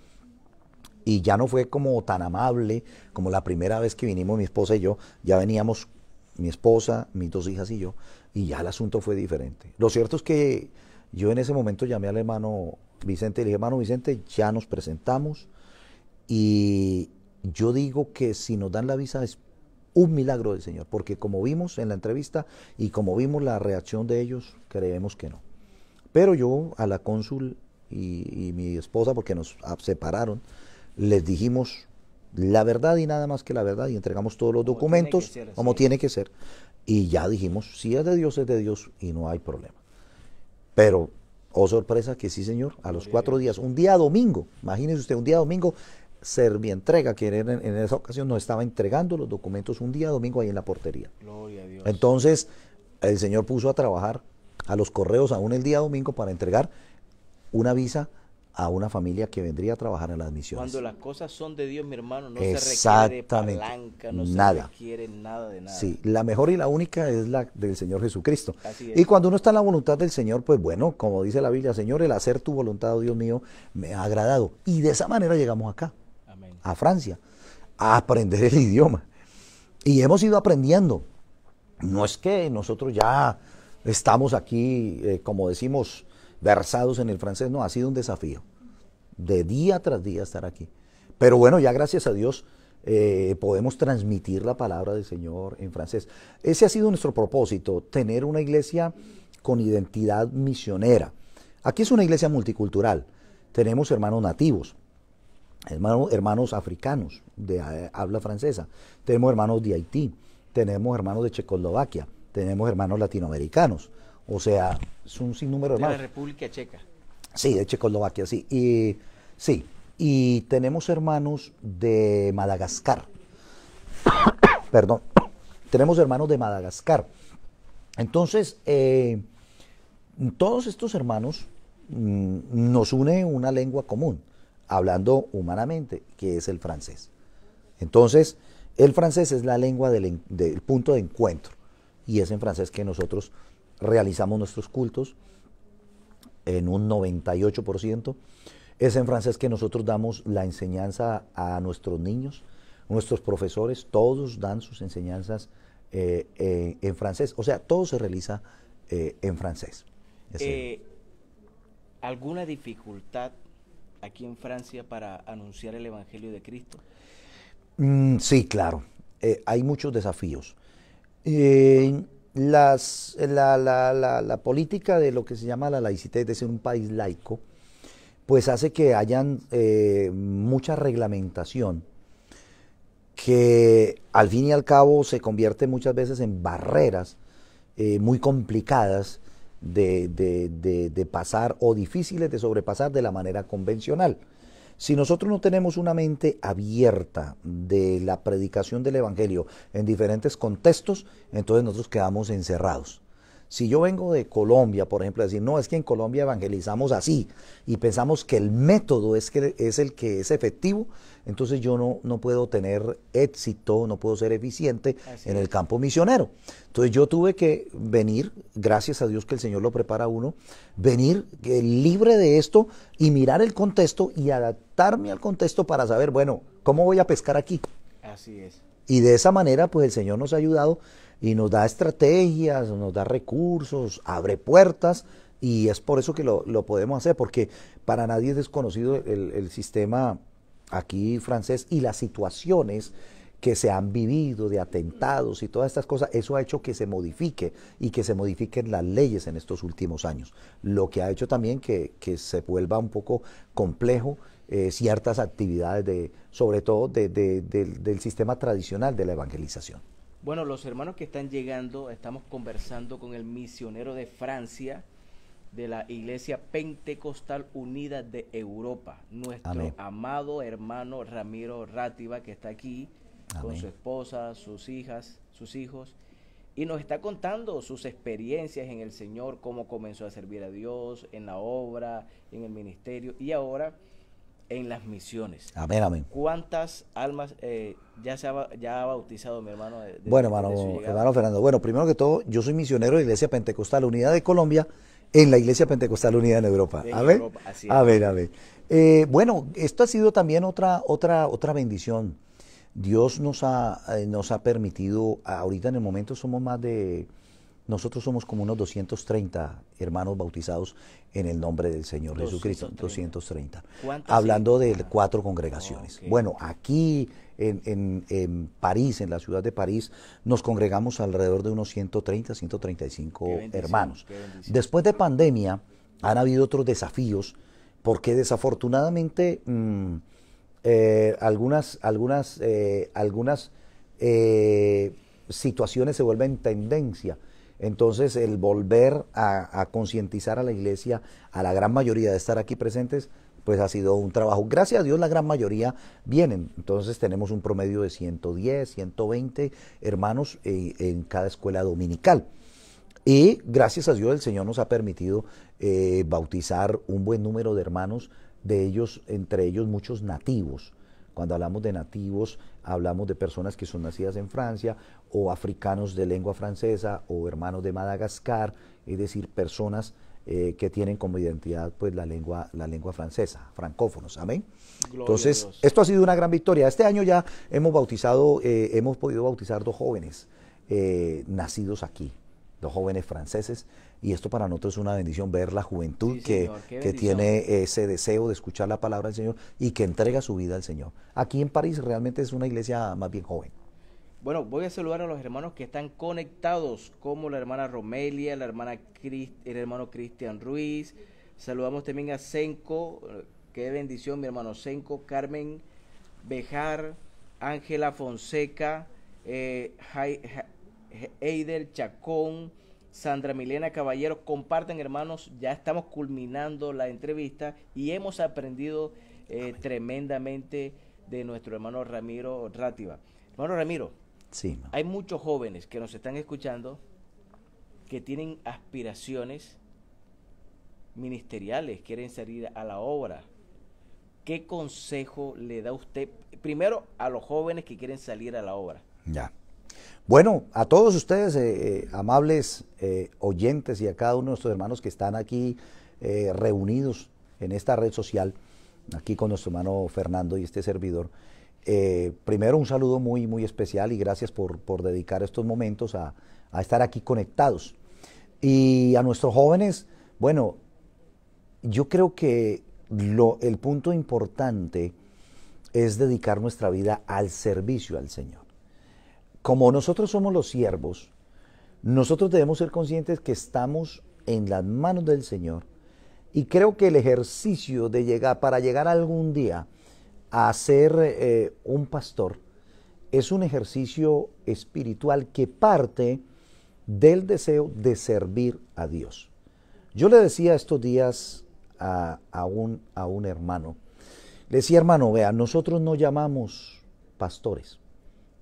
Y ya no fue como tan amable como la primera vez que vinimos mi esposa y yo. Ya veníamos mi esposa, mis dos hijas y yo. Y ya el asunto fue diferente. Lo cierto es que yo en ese momento llamé al hermano Vicente y le dije, hermano Vicente, ya nos presentamos. Y yo digo que si nos dan la visa un milagro del Señor, porque como vimos en la entrevista y como vimos la reacción de ellos, creemos que no. Pero yo a la cónsul y, mi esposa, porque nos separaron, les dijimos la verdad y nada más que la verdad y entregamos todos los documentos como tiene que ser. Y ya dijimos, si es de Dios, es de Dios y no hay problema. Pero, oh sorpresa, que sí, señor, a los cuatro días, un día domingo, imagínese usted, un día domingo, ser mi entrega, que en, esa ocasión no estaba entregando los documentos un día domingo ahí en la portería. Entonces, el señor puso a trabajar a los correos aún el día domingo para entregar una visa a una familia que vendría a trabajar en las misiones. Cuando las cosas son de Dios, mi hermano, no se requiere palanca, no nada. se requiere nada de nada. Sí, la mejor y la única es la del Señor Jesucristo. Y cuando uno está en la voluntad del Señor, pues bueno, como dice la Biblia, Señor, el hacer tu voluntad, oh Dios mío, me ha agradado. Y de esa manera llegamos acá a Francia a aprender el <laughs> idioma. Y hemos ido aprendiendo. No es que nosotros ya estamos aquí, eh, como decimos, versados en el francés, no, ha sido un desafío. De día tras día estar aquí. Pero bueno, ya gracias a Dios eh, podemos transmitir la palabra del Señor en francés. Ese ha sido nuestro propósito, tener una iglesia con identidad misionera. Aquí es una iglesia multicultural. Tenemos hermanos nativos, hermanos, africanos de eh, habla francesa, tenemos hermanos de Haití, tenemos hermanos de Checoslovaquia, tenemos hermanos latinoamericanos, o sea, es un sinnúmero de hermanos. De la República Checa. Sí, de Checoslovaquia, sí. Y, sí, y tenemos hermanos de Madagascar. <coughs> Perdón, tenemos hermanos de Madagascar. Entonces, eh, todos estos hermanos mm, nos une una lengua común hablando humanamente, que es el francés. Entonces, el francés es la lengua del, punto de encuentro y es en francés que nosotros realizamos nuestros cultos en un 98%. Es en francés que nosotros damos la enseñanza a nuestros niños, nuestros profesores, todos dan sus enseñanzas eh, eh, en francés. O sea, todo se realiza eh, en francés. ¿Alguna dificultad aquí en Francia para anunciar el Evangelio de Cristo? Mm, sí, claro. Eh, hay muchos desafíos. la, política de lo que se llama la laicidad, de ser un país laico, pues hace que hayan eh, mucha reglamentación que al fin y al cabo se convierte muchas veces en barreras eh, muy complicadas de, pasar o difíciles de sobrepasar de la manera convencional. Si nosotros no tenemos una mente abierta de la predicación del Evangelio en diferentes contextos, entonces nosotros quedamos encerrados. Si yo vengo de Colombia, por ejemplo, decir, no, es que en Colombia evangelizamos así y pensamos que el método es, que, es el que es efectivo, entonces yo no, no puedo tener éxito, no puedo ser eficiente en el campo misionero. Entonces yo tuve que venir, gracias a Dios que el Señor lo prepara a uno, venir eh, libre de esto y mirar el contexto y adaptarme al contexto para saber, bueno, ¿cómo voy a pescar aquí? Así es. Y de esa manera, pues el Señor nos ha ayudado y nos da estrategias, nos da recursos, abre puertas y es por eso que lo, podemos hacer, porque para nadie es desconocido el, sistema aquí francés y las situaciones que se han vivido de atentados y todas estas cosas, eso ha hecho que se modifique y que se modifiquen las leyes en estos últimos años, lo que ha hecho también que, se vuelva un poco complejo eh, ciertas actividades, de, sobre todo de, del sistema tradicional de la evangelización. Bueno, los hermanos que están llegando, estamos conversando con el misionero de Francia, de la Iglesia Pentecostal Unida de Europa, nuestro amado hermano Ramiro Rátiva, que está aquí con su esposa, sus hijas, sus hijos, y nos está contando sus experiencias en el Señor, cómo comenzó a servir a Dios, en la obra, en el ministerio, y ahora en las misiones. Amén, amén. ¿Cuántas almas eh, ya se ha, bautizado mi hermano? bueno, hermano, hermano Fernando. Bueno, primero que todo, yo soy misionero de Iglesia Pentecostal Unidad de Colombia en la Iglesia Pentecostal Unida en Europa. a, ver, a ver, a ver, bueno, esto ha sido también otra, otra, otra bendición. Dios nos ha, eh, nos ha permitido, ahorita en el momento somos más de nosotros somos como unos 230 hermanos bautizados en el nombre del Señor Jesucristo, 230. Hablando de cuatro congregaciones. Bueno, aquí en, París, en la ciudad de París, nos congregamos alrededor de unos 130, 135 hermanos. Después de pandemia, han habido otros desafíos, porque desafortunadamente mm, eh, algunas, algunas, eh, algunas eh, situaciones se vuelven tendencia entonces, el volver a, concientizar a la iglesia, a la gran mayoría de estar aquí presentes, pues ha sido un trabajo. Gracias a Dios la gran mayoría vienen. Entonces tenemos un promedio de 110, 120 hermanos eh, en, cada escuela dominical. Y gracias a Dios el Señor nos ha permitido eh, bautizar un buen número de hermanos, de ellos, entre ellos muchos nativos. Cuando hablamos de nativos, hablamos de personas que son nacidas en Francia o africanos de lengua francesa o hermanos de Madagascar, es decir, personas eh, que tienen como identidad pues la lengua, la lengua francesa, francófonos, amén. Entonces, esto ha sido una gran victoria. Este año ya hemos bautizado, eh, hemos podido bautizar dos jóvenes eh, nacidos aquí, dos jóvenes franceses y esto para nosotros es una bendición, ver la juventud que, tiene ese deseo de escuchar la palabra del Señor y que entrega su vida al Señor. Aquí en París realmente es una iglesia más bien joven. Bueno, voy a saludar a los hermanos que están conectados, como la hermana Romelia, la hermana el hermano Cristian Ruiz. Saludamos también a Senco, eh, qué bendición mi hermano Senco, Carmen Bejar, Ángela Fonseca, eh, Chacón. Sandra Milena Caballero. comparten hermanos, ya estamos culminando la entrevista y hemos aprendido eh, tremendamente de nuestro hermano Ramiro Rátiva. Hermano Ramiro, sí, hay muchos jóvenes que nos están escuchando que tienen aspiraciones ministeriales, quieren salir a la obra. ¿Qué consejo le da usted primero a los jóvenes que quieren salir a la obra? Ya. Bueno, a todos ustedes, eh, eh, amables eh, oyentes y a cada uno de nuestros hermanos que están aquí reunidos en esta red social, aquí con nuestro hermano Fernando y este servidor, primero un saludo muy, muy especial y gracias por, por dedicar estos momentos a, a estar aquí conectados. Y a nuestros jóvenes, bueno, yo creo que lo, el punto importante es dedicar nuestra vida al servicio al Señor como nosotros somos los siervos, nosotros debemos ser conscientes que estamos en las manos del Señor. Y creo que el ejercicio de llegar, para llegar algún día a ser eh, un pastor, es un ejercicio espiritual que parte del deseo de servir a Dios. Yo le decía estos días un, a un hermano, le decía hermano, vea, nosotros no llamamos pastores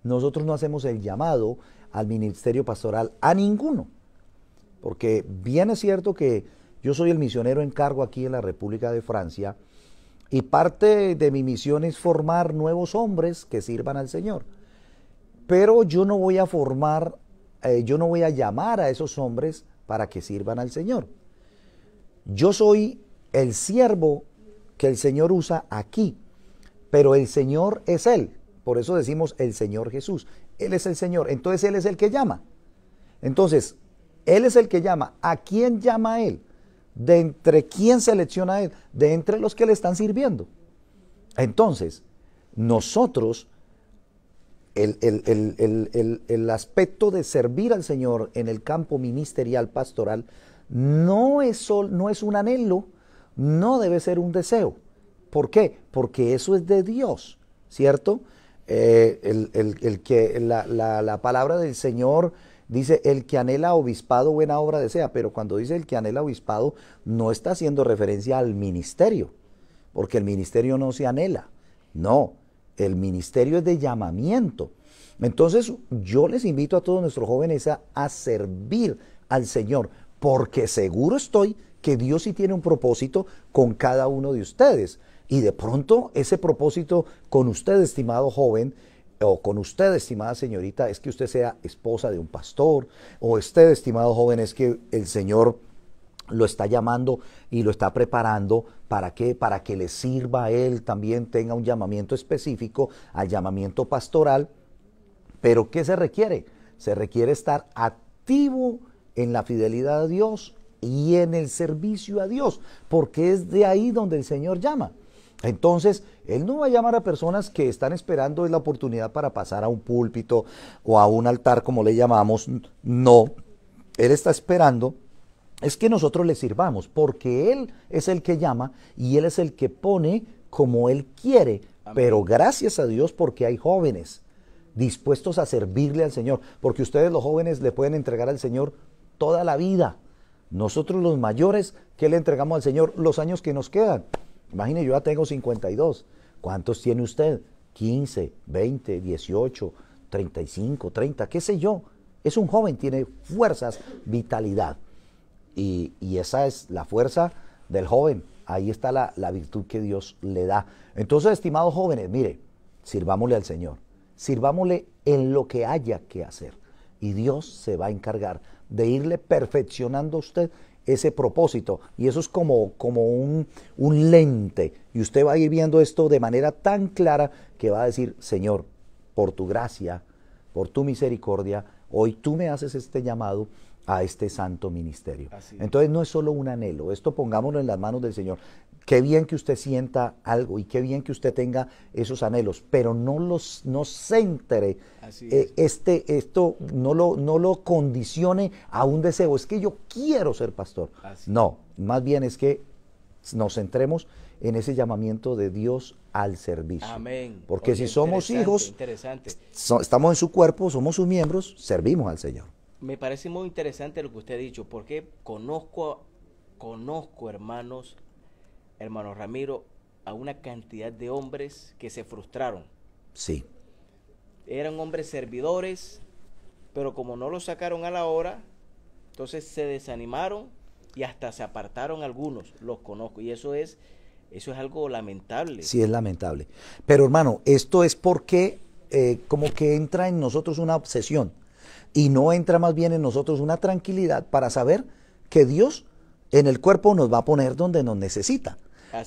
nosotros no hacemos el llamado al ministerio pastoral a ninguno, porque bien es cierto que yo soy el misionero en cargo aquí en la República de Francia y parte de mi misión es formar nuevos hombres que sirvan al Señor. Pero yo no voy a formar, eh, yo no voy a llamar a esos hombres para que sirvan al Señor. Yo soy el siervo que el Señor usa aquí, pero el Señor es Él. Por eso decimos el Señor Jesús. Él es el Señor. Entonces Él es el que llama. Entonces, Él es el que llama. ¿A quién llama Él? ¿De entre quién selecciona Él? De entre los que le están sirviendo. Entonces, nosotros, el, aspecto de servir al Señor en el campo ministerial pastoral no es, no es un anhelo, no debe ser un deseo. ¿Por qué? Porque eso es de Dios, ¿cierto? Eh, el, que, la, palabra del Señor dice, el que anhela obispado buena obra desea, pero cuando dice el que anhela obispado no está haciendo referencia al ministerio, porque el ministerio no se anhela, no, el ministerio es de llamamiento. Entonces yo les invito a todos nuestros jóvenes a, a servir al Señor, porque seguro estoy que Dios sí tiene un propósito con cada uno de ustedes. Y de pronto ese propósito con usted, estimado joven, o con usted, estimada señorita, es que usted sea esposa de un pastor, o usted, estimado joven, es que el Señor lo está llamando y lo está preparando para que para que le sirva a él también tenga un llamamiento específico al llamamiento pastoral, pero ¿qué se requiere? Se requiere estar activo en la fidelidad a Dios y en el servicio a Dios, porque es de ahí donde el Señor llama. Entonces, Él no va a llamar a personas que están esperando la oportunidad para pasar a un púlpito o a un altar, como le llamamos. No, Él está esperando es que nosotros le sirvamos, porque Él es el que llama y Él es el que pone como Él quiere. Pero gracias a Dios porque hay jóvenes dispuestos a servirle al Señor, porque ustedes los jóvenes le pueden entregar al Señor toda la vida. Nosotros los mayores, ¿qué le entregamos al Señor? Los años que nos quedan. Imagine, yo ya tengo 52. ¿Cuántos tiene usted? 15, 20, 18, 35, 30, qué sé yo. Es un joven, tiene fuerzas, vitalidad. Y, esa es la fuerza del joven. Ahí está la, la virtud que Dios le da. Entonces, estimados jóvenes, mire, sirvámosle al Señor. Sirvámosle en lo que haya que hacer. Y Dios se va a encargar de irle perfeccionando a usted ese propósito. Y eso es como, como un, un lente. Y usted va a ir viendo esto de manera tan clara que va a decir, Señor, por tu gracia, por tu misericordia, hoy tú me haces este llamado a este santo ministerio. Entonces no es solo un anhelo, esto pongámoslo en las manos del Señor. Qué bien que usted sienta algo y qué bien que usted tenga esos anhelos, pero no los no centre eh, este esto no lo no lo condicione a un deseo, es que yo quiero ser pastor. No, más bien es que nos centremos en ese llamamiento de Dios al servicio. Amén. Porque si somos hijos, estamos en su cuerpo, somos sus miembros, servimos al Señor. Me parece muy interesante lo que usted ha dicho, porque conozco, conozco hermanos hermano Ramiro, a una cantidad de hombres que se frustraron. Sí. Eran hombres servidores, pero como no los sacaron a la hora, entonces se desanimaron y hasta se apartaron algunos, los conozco, y eso es, eso es algo lamentable. Sí, es lamentable. Pero hermano, esto es porque eh, como que entra en nosotros una obsesión y no entra más bien en nosotros una tranquilidad para saber que Dios en el cuerpo nos va a poner donde nos necesita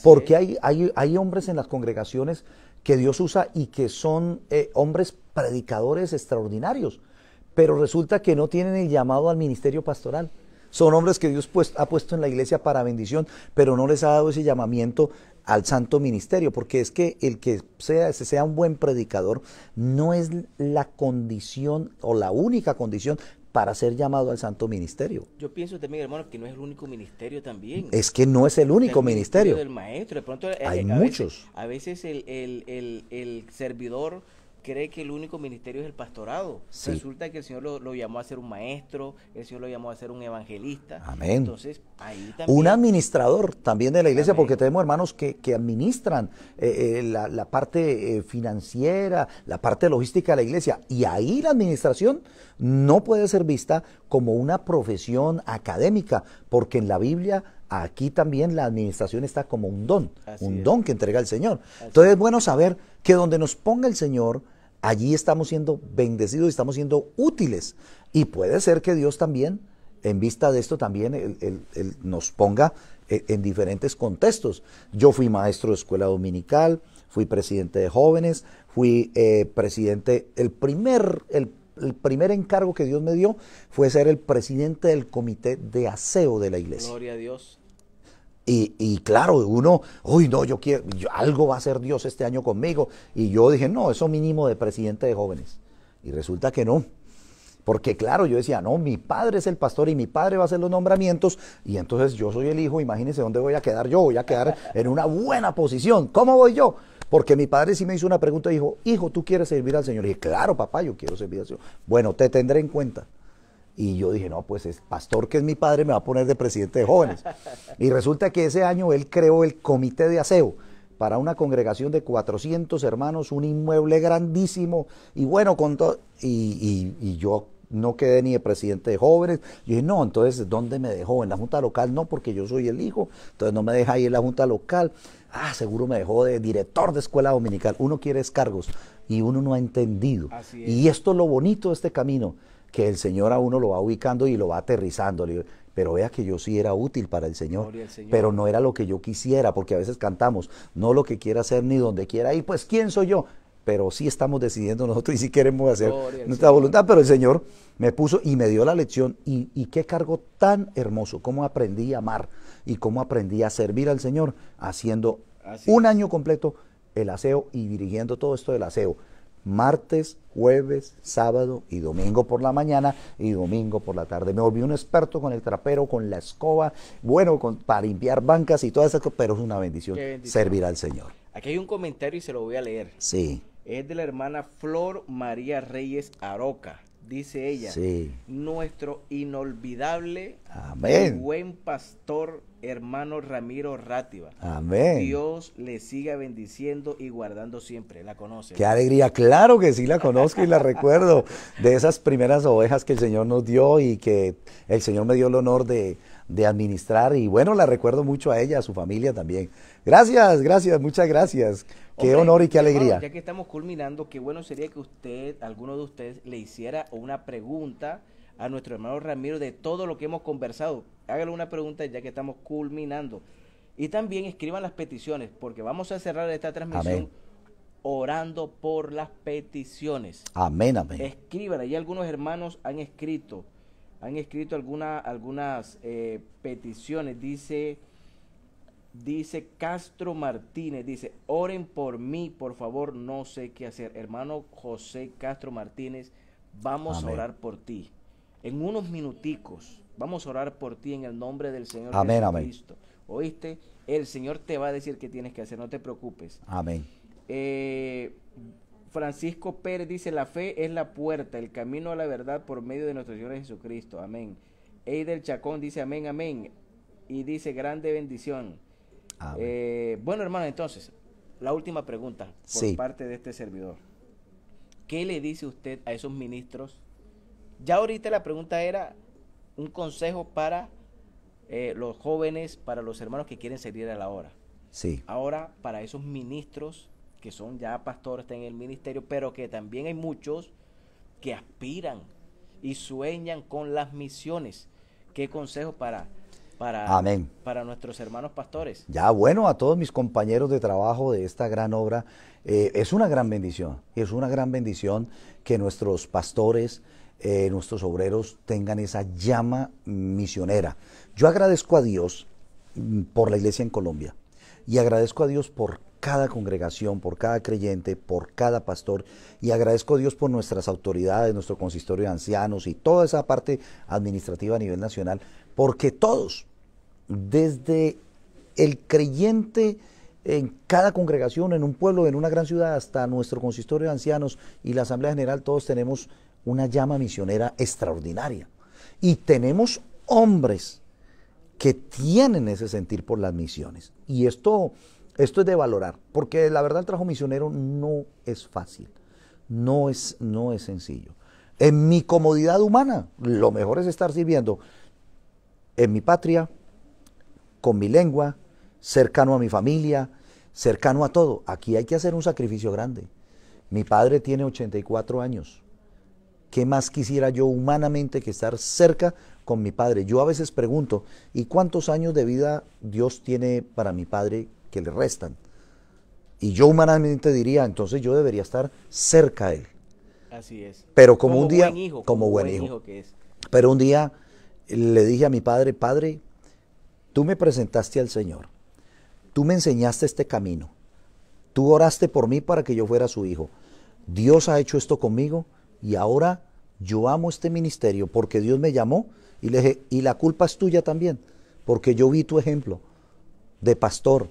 porque hay, hay, hombres en las congregaciones que Dios usa y que son eh, hombres predicadores extraordinarios, pero resulta que no tienen el llamado al ministerio pastoral. Son hombres que Dios pues, ha puesto en la iglesia para bendición, pero no les ha dado ese llamamiento al santo ministerio, porque es que el que sea, sea un buen predicador no es la condición o la única condición para ser llamado al santo ministerio. Yo pienso también, hermano, que no es el único ministerio también. Es que no es el único ministerio. maestro, de pronto, eh, Hay eh, muchos. a veces el, el, el servidor cree que el único ministerio es el pastorado. Sí. Resulta que el Señor lo, llamó a ser un maestro, el Señor lo llamó a ser un evangelista. Amén. Entonces, ahí también. Un administrador también de la iglesia, porque tenemos hermanos que, administran eh, eh, la, parte eh, financiera, la parte logística de la iglesia. Y ahí la administración no puede ser vista como una profesión académica, porque en la Biblia aquí también la administración está como un don, un don que entrega el Señor. Entonces es bueno saber que donde nos ponga el Señor, allí estamos siendo bendecidos y estamos siendo útiles. Y puede ser que Dios también, en vista de esto, también nos ponga eh, en diferentes contextos. Yo fui maestro de escuela dominical, fui presidente de jóvenes, fui eh, presidente, el primer, el, primer encargo que Dios me dio fue ser el presidente del comité de aseo de la iglesia. Gloria a Dios. Y, claro, uno, uy, no, yo quiero, algo va a hacer Dios este año conmigo. Y yo dije, no, eso mínimo de presidente de jóvenes. Y resulta que no. Porque claro, yo decía, no, mi padre es el pastor y mi padre va a hacer los nombramientos y entonces yo soy el hijo, imagínense dónde voy a quedar yo, voy a quedar en una buena posición. ¿Cómo voy yo? Porque mi padre sí me hizo una pregunta y dijo, hijo, ¿tú quieres servir al Señor? Y dije, claro, papá, yo quiero servir al Señor. Bueno, te tendré en cuenta. Y yo dije, no, pues es pastor que es mi padre me va a poner de presidente de jóvenes. Y resulta que ese año él creó el comité de aseo para una congregación de 400 hermanos, un inmueble grandísimo y bueno, con todo. Y, yo no quedé ni de presidente de jóvenes. Yo dije, no, entonces, ¿dónde me dejó? ¿En la junta local? No, porque yo soy el hijo, entonces no me deja ahí en la junta local. Ah, seguro me dejó de director de escuela dominical. Uno quiere cargos y uno no ha entendido. Y esto es lo bonito de este camino que el Señor a uno lo va ubicando y lo va aterrizando. pero vea que yo sí era útil para el Señor, pero no era lo que yo quisiera, porque a veces cantamos, no lo que quiera hacer ni donde quiera ir, pues ¿quién soy yo? Pero sí estamos decidiendo nosotros y si queremos hacer nuestra voluntad, pero el Señor me puso y me dio la lección y, qué cargo tan hermoso, cómo aprendí a amar y cómo aprendí a servir al Señor haciendo un año completo el aseo y dirigiendo todo esto del aseo martes, jueves, sábado y domingo por la mañana y domingo por la tarde. Me volví un experto con el trapero, con la escoba, bueno, para limpiar bancas y todas esas cosas, pero es una bendición, servirá servir al Señor. Aquí hay un comentario y se lo voy a leer. Sí. Es de la hermana Flor María Reyes Aroca. Dice ella, nuestro inolvidable Amén. buen pastor hermano Ramiro Rátiva. Amén. Dios le siga bendiciendo y guardando siempre. La conoce. Qué alegría, claro que sí la conozco y la recuerdo de esas primeras ovejas que el Señor nos dio y que el Señor me dio el honor de, administrar y bueno, la recuerdo mucho a ella, a su familia también. Gracias, gracias, muchas gracias. Qué honor y qué alegría. ya que estamos culminando, qué bueno sería que usted, alguno de ustedes, le hiciera una pregunta a nuestro hermano Ramiro de todo lo que hemos conversado. Hágale una pregunta ya que estamos culminando. Y también escriban las peticiones, porque vamos a cerrar esta transmisión orando por las peticiones. Amén, amén. Escriban, y algunos hermanos han escrito, han escrito algunas eh, peticiones. Dice, dice Castro Martínez, dice, oren por mí, por favor, no sé qué hacer. Hermano José Castro Martínez, vamos a orar por ti en unos minuticos. Vamos a orar por ti en el nombre del Señor amén, Jesucristo. Amén. ¿Oíste? El Señor te va a decir qué tienes que hacer, no te preocupes. Amén. Eh, Francisco Pérez dice, la fe es la puerta, el camino a la verdad por medio de nuestro Señor Jesucristo. Amén. Eider Chacón dice, amén, amén. Y dice, grande bendición. Eh, bueno, hermano, entonces, la última pregunta por parte de este servidor. ¿Qué le dice usted a esos ministros ya ahorita la pregunta era un consejo para eh, los jóvenes, para los hermanos que quieren servir a la hora. Sí. Ahora, para esos ministros que son ya pastores en el ministerio, pero que también hay muchos que aspiran y sueñan con las misiones. ¿Qué consejo para, para, para nuestros hermanos pastores? Ya, bueno, a todos mis compañeros de trabajo de esta gran obra, eh, es una gran bendición, es una gran bendición que nuestros pastores, eh, nuestros obreros tengan esa llama misionera. Yo agradezco a Dios mm, por la iglesia en Colombia y agradezco a Dios por cada congregación, por cada creyente, por cada pastor y agradezco a Dios por nuestras autoridades, nuestro consistorio de ancianos y toda esa parte administrativa a nivel nacional, porque todos, desde el creyente, en cada congregación, en un pueblo, en una gran ciudad, hasta nuestro consistorio de ancianos y la Asamblea General, todos tenemos una llama misionera extraordinaria. Y tenemos hombres que tienen ese sentir por las misiones. Y esto, esto es de valorar, porque la verdad el trabajo misionero no es fácil, no es, no es sencillo. En mi comodidad humana, lo mejor es estar sirviendo en mi patria, con mi lengua, cercano a mi familia, cercano a todo. Aquí hay que hacer un sacrificio grande. Mi padre tiene 84 años ¿Qué más quisiera yo humanamente que estar cerca con mi padre? Yo a veces pregunto, ¿y cuántos años de vida Dios tiene para mi padre que le restan? Y yo humanamente diría, entonces yo debería estar cerca de él. Así es. Pero como, un día, como, buen, hijo. Pero un día le dije a mi padre, padre, tú me presentaste al Señor, tú me enseñaste este camino, tú oraste por mí para que yo fuera su hijo. Dios ha hecho esto conmigo y ahora yo amo este ministerio porque Dios me llamó y le dije, y la culpa es tuya también, porque yo vi tu ejemplo de pastor,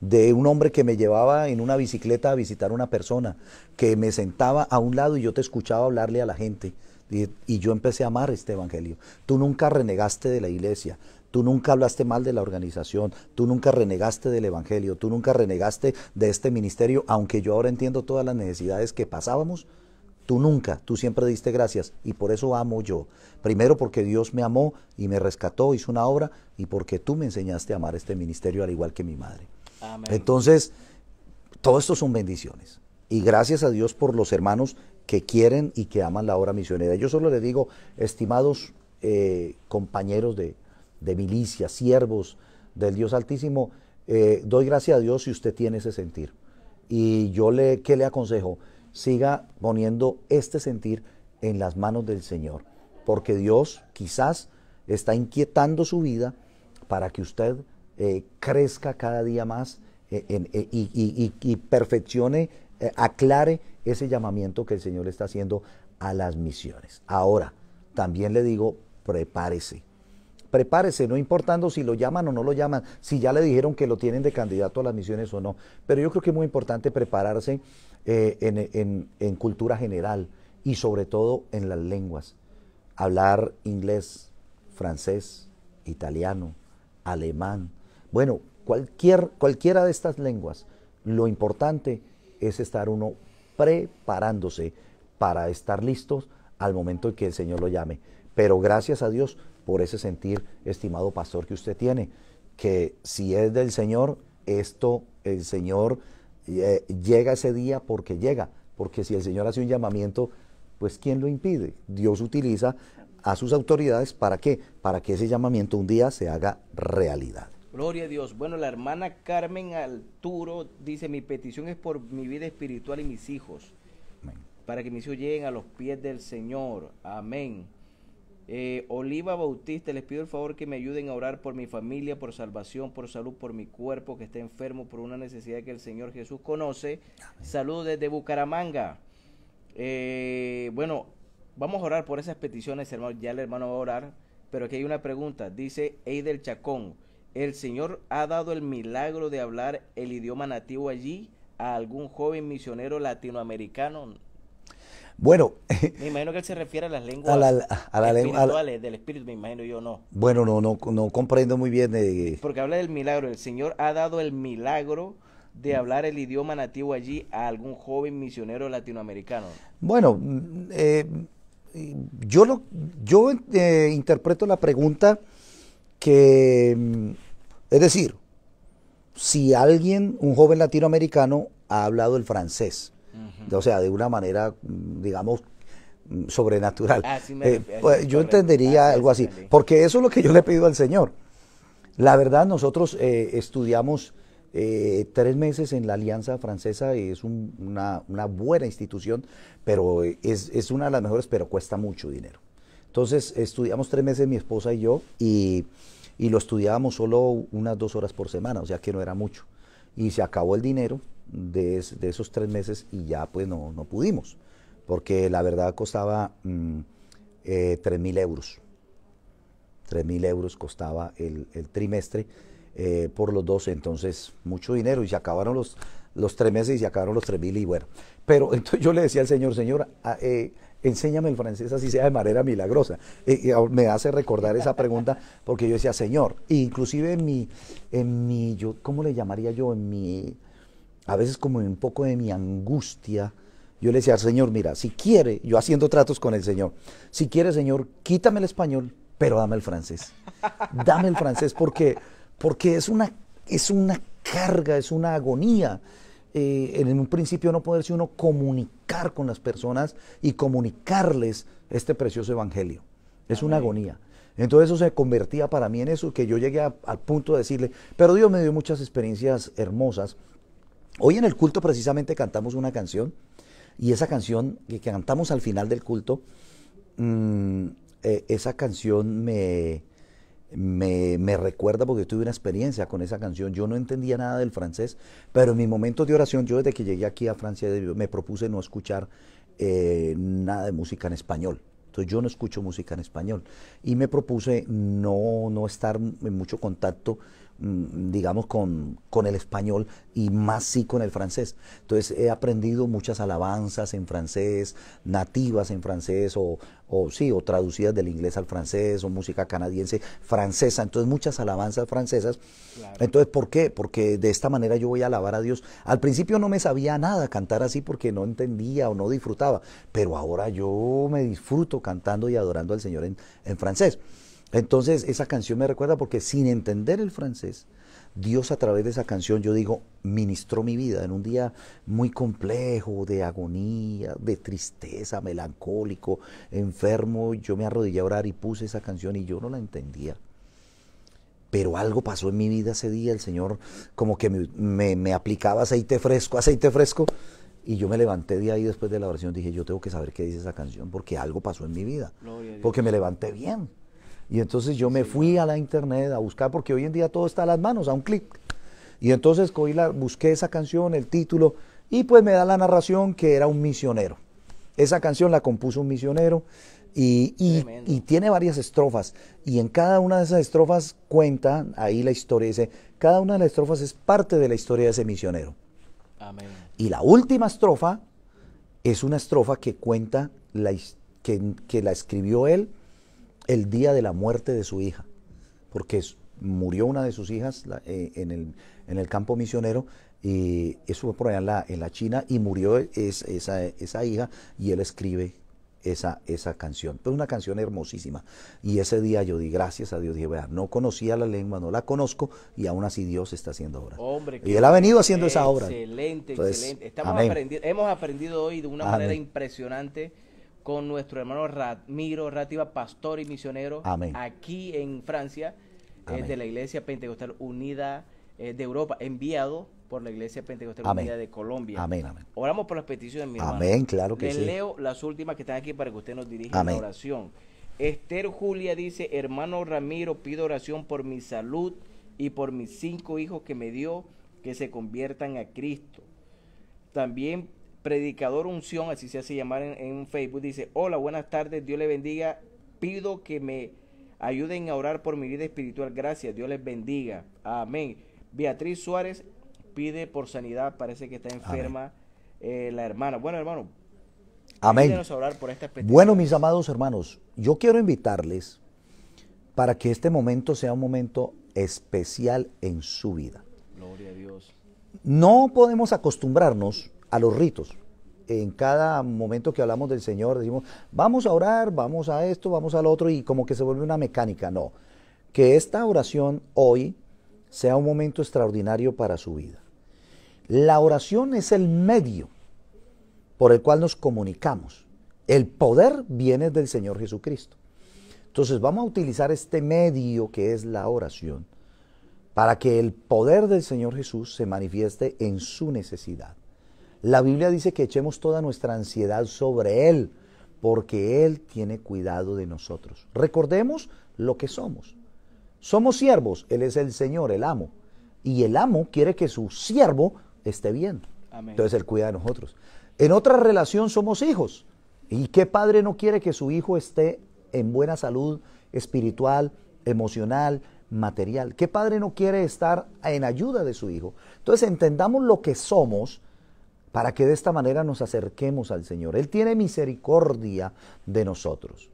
de un hombre que me llevaba en una bicicleta a visitar a una persona, que me sentaba a un lado y yo te escuchaba hablarle a la gente. Y, y yo empecé a amar este evangelio. Tú nunca renegaste de la iglesia, tú nunca hablaste mal de la organización, tú nunca renegaste del evangelio, tú nunca renegaste de este ministerio, aunque yo ahora entiendo todas las necesidades que pasábamos, Tú nunca, tú siempre diste gracias y por eso amo yo. Primero porque Dios me amó y me rescató, hizo una obra y porque tú me enseñaste a amar este ministerio al igual que mi madre. Amén. Entonces, todo esto son bendiciones. Y gracias a Dios por los hermanos que quieren y que aman la obra misionera. Yo solo le digo, estimados eh, compañeros de, milicia, siervos del Dios Altísimo, eh, doy gracias a Dios si usted tiene ese sentir. Y yo le, ¿qué le aconsejo? siga poniendo este sentir en las manos del Señor, porque Dios quizás está inquietando su vida para que usted eh, crezca cada día más eh, eh, y, perfeccione, aclare ese llamamiento que el Señor está haciendo a las misiones. Ahora, también le digo, prepárese. Prepárese, no importando si lo llaman o no lo llaman, si ya le dijeron que lo tienen de candidato a las misiones o no. Pero yo creo que es muy importante prepararse eh, en, cultura general y sobre todo en las lenguas. Hablar inglés, francés, italiano, alemán, bueno, cualquier, cualquiera de estas lenguas. Lo importante es estar uno preparándose para estar listos al momento en que el Señor lo llame. Pero gracias a Dios por ese sentir, estimado pastor, que usted tiene, que si es del Señor, esto el Señor eh, llega ese día porque llega, porque si el Señor hace un llamamiento, pues ¿quién lo impide? Dios utiliza a sus autoridades para qué? Para que ese llamamiento un día se haga realidad. Gloria a Dios. Bueno, la hermana Carmen Alturo dice, mi petición es por mi vida espiritual y mis hijos, para que mis hijos lleguen a los pies del Señor. Amén. Eh, Oliva Bautista, les pido el favor que me ayuden a orar por mi familia, por salvación, por salud, por mi cuerpo que está enfermo, por una necesidad que el Señor Jesús conoce. Saludos desde Bucaramanga. Eh, bueno, vamos a orar por esas peticiones, hermano. Ya el hermano va a orar, pero aquí hay una pregunta. Dice Eidel Chacón, ¿el Señor ha dado el milagro de hablar el idioma nativo allí a algún joven misionero latinoamericano? Bueno. Me imagino que él se refiere a las lenguas a del espíritu, me imagino yo no. Bueno, no, no, comprendo muy bien. Eh, Porque habla del milagro. El Señor ha dado el milagro de hablar el idioma nativo allí a algún joven misionero latinoamericano. Bueno, mm, eh, yo, lo, yo eh, interpreto la pregunta que, mm, es decir, si alguien, un joven latinoamericano, ha hablado el francés, o sea, de una manera, digamos, sobrenatural. yo entendería algo así, porque eso es lo que yo le he pedido al Señor. La verdad, nosotros eh, estudiamos eh, tres meses en la Alianza Francesa, y es una, buena institución, pero eh, es, una de las mejores, pero cuesta mucho dinero. Entonces, estudiamos tres meses mi esposa y yo, y, y lo estudiábamos solo unas dos horas por semana, o sea que no era mucho. Y se acabó el dinero, de, esos tres meses y ya pues no, pudimos, porque la verdad costaba mm, eh, tres mil euros. tres mil euros costaba el, trimestre eh, por los dos entonces mucho dinero y se acabaron los, los tres meses y se acabaron los tres mil y bueno. Pero <laughs> entonces yo le decía al señor, señor, ah, eh, enséñame el francés así sea de manera milagrosa. y me hace recordar esa pregunta porque yo decía, señor, inclusive en mi, en mi yo, ¿cómo le llamaría yo? En mi a veces como un poco de mi angustia, yo le decía, al Señor, mira, si quiere, yo haciendo tratos con el Señor, si quiere, Señor, quítame el español, pero dame el francés. Dame el francés porque, porque es, una, es una carga, es una agonía. Eh, en un principio no poderse uno comunicar con las personas y comunicarles este precioso evangelio. Es una agonía. Entonces eso se convertía para mí en eso, que yo llegué al punto de decirle, pero Dios me dio muchas experiencias hermosas Hoy en el culto precisamente cantamos una canción y esa canción que cantamos al final del culto, mm, e, esa canción me, me, recuerda porque tuve una experiencia con esa canción. Yo no entendía nada del francés, pero en mi momento de oración, yo desde que llegué aquí a Francia me propuse no escuchar eh, nada de música en español. Entonces yo no escucho música en español y me propuse no, no estar en mucho contacto Mm, digamos, con, el español y más sí con el francés. Entonces he aprendido muchas alabanzas en francés, nativas en francés, o, o sí, o traducidas del inglés al francés, o música canadiense francesa, entonces muchas alabanzas francesas. Entonces, ¿por qué? Porque de esta manera yo voy a alabar a Dios. Al principio no me sabía nada cantar así porque no entendía o no disfrutaba, pero ahora yo me disfruto cantando y adorando al Señor en, en francés. Entonces esa canción me recuerda porque sin entender el francés, Dios a través de esa canción, yo digo, ministró mi vida en un día muy complejo, de agonía, de tristeza, melancólico, enfermo. Yo me arrodillé a orar y puse esa canción y yo no la entendía. Pero algo pasó en mi vida ese día, el Señor como que me, aplicaba aceite fresco, aceite fresco. Y yo me levanté de ahí después de la oración, dije, yo tengo que saber qué dice esa canción, porque algo pasó en mi vida, porque me levanté bien. Y entonces yo me fui a la internet a buscar, porque hoy en día todo está a las manos, a un clic. Y entonces busqué esa canción, el título, y pues me da la narración que era un misionero. Esa canción la compuso un misionero y, tiene varias estrofas. Y en cada una de esas estrofas cuenta ahí la historia. Dice, cada una de las estrofas es parte de la historia de ese misionero. Y la última estrofa es una estrofa que cuenta la, que, que la escribió él el día de la muerte de su hija, porque murió una de sus hijas eh, en, el, campo misionero, y eso fue por allá en la, en la China, y murió esa, hija, y él escribe esa, esa canción. Es una canción hermosísima. Y ese día yo di gracias a Dios, dije, vea, no conocía la lengua, no la conozco, y aún así Dios está haciendo obra. y él ha venido haciendo esa obra. Excelente, excelente. Hemos aprendido hoy de una manera impresionante con nuestro hermano Ramiro Rativa, pastor y misionero aquí en Francia, de la Iglesia Pentecostal Unida eh, de Europa, enviado por la Iglesia Pentecostal Unida de Colombia. Amén, Oramos por las peticiones, mi hermano. Amén, claro que Les sí. leo las últimas que están aquí para que usted nos dirija la oración. Esther Julia dice, hermano Ramiro, pido oración por mi salud y por mis cinco hijos que me dio, que se conviertan a Cristo. También Predicador Unción, así se hace llamar en, Facebook, dice, hola, buenas tardes, Dios le bendiga, pido que me ayuden a orar por mi vida espiritual, gracias, Dios les bendiga, amén. Beatriz Suárez pide por sanidad, parece que está enferma eh, la hermana. Bueno, hermano, amén. A orar por esta bueno, mis amados hermanos, yo quiero invitarles para que este momento sea un momento especial en su vida. Gloria a Dios. No podemos acostumbrarnos a los ritos. En cada momento que hablamos del Señor decimos, vamos a orar, vamos a esto, vamos al otro, y como que se vuelve una mecánica. No, que esta oración hoy sea un momento extraordinario para su vida. La oración es el medio por el cual nos comunicamos. El poder viene del Señor Jesucristo. Entonces vamos a utilizar este medio que es la oración para que el poder del Señor Jesús se manifieste en su necesidad. La Biblia dice que echemos toda nuestra ansiedad sobre Él, porque Él tiene cuidado de nosotros. Recordemos lo que somos. Somos siervos, Él es el Señor, el amo. Y el amo quiere que su siervo esté bien. Entonces Él cuida de nosotros. En otra relación somos hijos. ¿Y qué padre no quiere que su hijo esté en buena salud espiritual, emocional, material? ¿Qué padre no quiere estar en ayuda de su hijo? Entonces entendamos lo que somos para que de esta manera nos acerquemos al Señor. Él tiene misericordia de nosotros.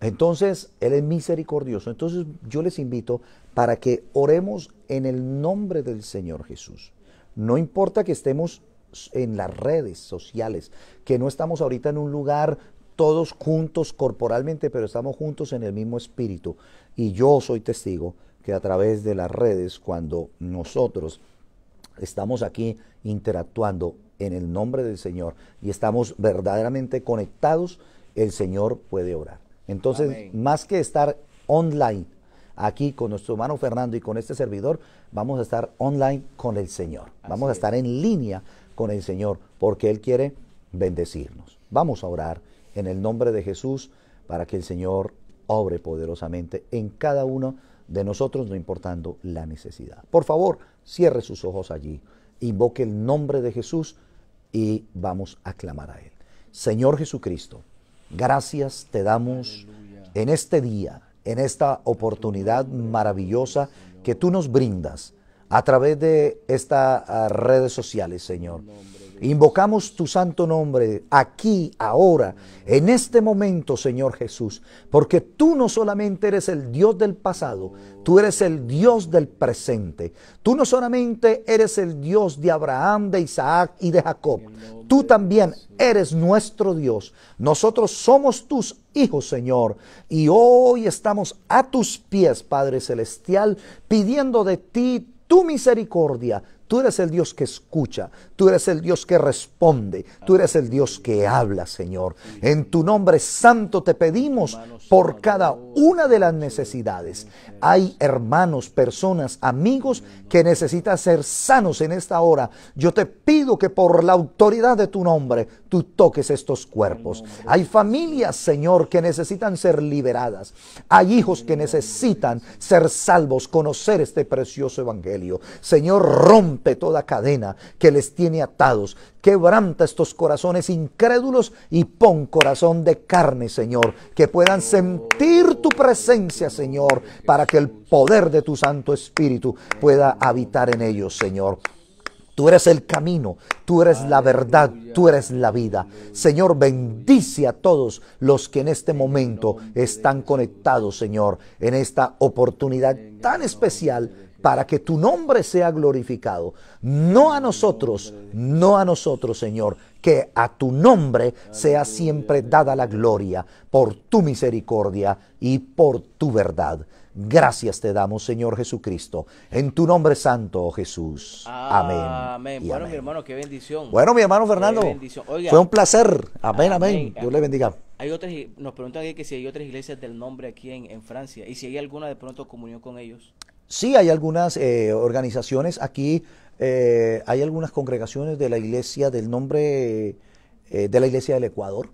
Entonces, Él es misericordioso. Entonces, yo les invito para que oremos en el nombre del Señor Jesús. No importa que estemos en las redes sociales, que no estamos ahorita en un lugar todos juntos corporalmente, pero estamos juntos en el mismo espíritu. Y yo soy testigo que a través de las redes, cuando nosotros estamos aquí interactuando, en el nombre del Señor y estamos verdaderamente conectados, el Señor puede orar. Entonces, más que estar online aquí con nuestro hermano Fernando y con este servidor, vamos a estar online con el Señor. vamos a estar en línea con el Señor porque Él quiere bendecirnos. Vamos a orar en el nombre de Jesús para que el Señor obre poderosamente en cada uno de nosotros, no importando la necesidad. Por favor, cierre sus ojos allí, invoque el nombre de Jesús y vamos a clamar a Él. Señor Jesucristo, gracias te damos en este día, en esta oportunidad maravillosa que tú nos brindas a través de estas ah, redes sociales, Señor. Invocamos tu santo nombre aquí, ahora, en este momento, Señor Jesús, porque tú no solamente eres el Dios del pasado, tú eres el Dios del presente. Tú no solamente eres el Dios de Abraham, de Isaac y de Jacob. Tú también eres nuestro Dios. Nosotros somos tus hijos, Señor. Y hoy estamos a tus pies, Padre Celestial, pidiendo de ti tu misericordia, Tú eres el Dios que escucha, tú eres el Dios que responde, tú eres el Dios que habla, Señor. En tu nombre santo te pedimos por cada una de las necesidades. Hay hermanos, personas, amigos que necesitan ser sanos en esta hora. Yo te pido que por la autoridad de tu nombre tú toques estos cuerpos. Hay familias, Señor, que necesitan ser liberadas. Hay hijos que necesitan ser salvos, conocer este precioso evangelio. Señor, rompe toda cadena que les tiene atados, quebranta estos corazones incrédulos y pon corazón de carne, Señor, que puedan sentir tu presencia, Señor, para que el poder de tu Santo Espíritu pueda habitar en ellos, Señor. Tú eres el camino, tú eres la verdad, tú eres la vida. Señor, bendice a todos los que en este momento están conectados, Señor, en esta oportunidad tan especial para que tu nombre sea glorificado. No a nosotros, no a nosotros, Señor, que a tu nombre sea siempre dada la gloria por tu misericordia y por tu verdad. Gracias te damos, Señor Jesucristo. En tu nombre santo, oh Jesús. Amén. Bueno, mi hermano, qué bendición. Bueno, mi hermano Fernando. fue un placer. Amén, amén. Dios le bendiga. Hay otras, nos preguntan aquí que si hay otras iglesias del nombre aquí en Francia y si hay alguna de pronto comunión con ellos. Sí hay algunas eh, organizaciones aquí, eh, hay algunas congregaciones de la iglesia del nombre eh, de la iglesia del Ecuador.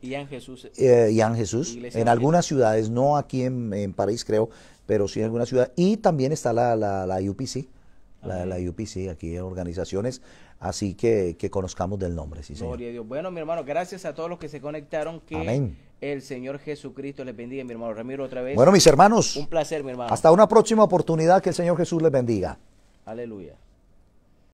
Y en Jesús. y en Jesús. En algunas ciudades, no aquí en, París creo, pero sí en algunas ciudades. Y también está la, UPC, la, la, UPC, aquí en organizaciones. Así que que conozcamos del nombre, Gloria a Dios. Bueno, mi hermano, gracias a todos los que se conectaron. Que El Señor Jesucristo les bendiga, mi hermano Ramiro, otra vez. Bueno, mis hermanos. Un placer, mi hermano. Hasta una próxima oportunidad, que el Señor Jesús les bendiga. Aleluya.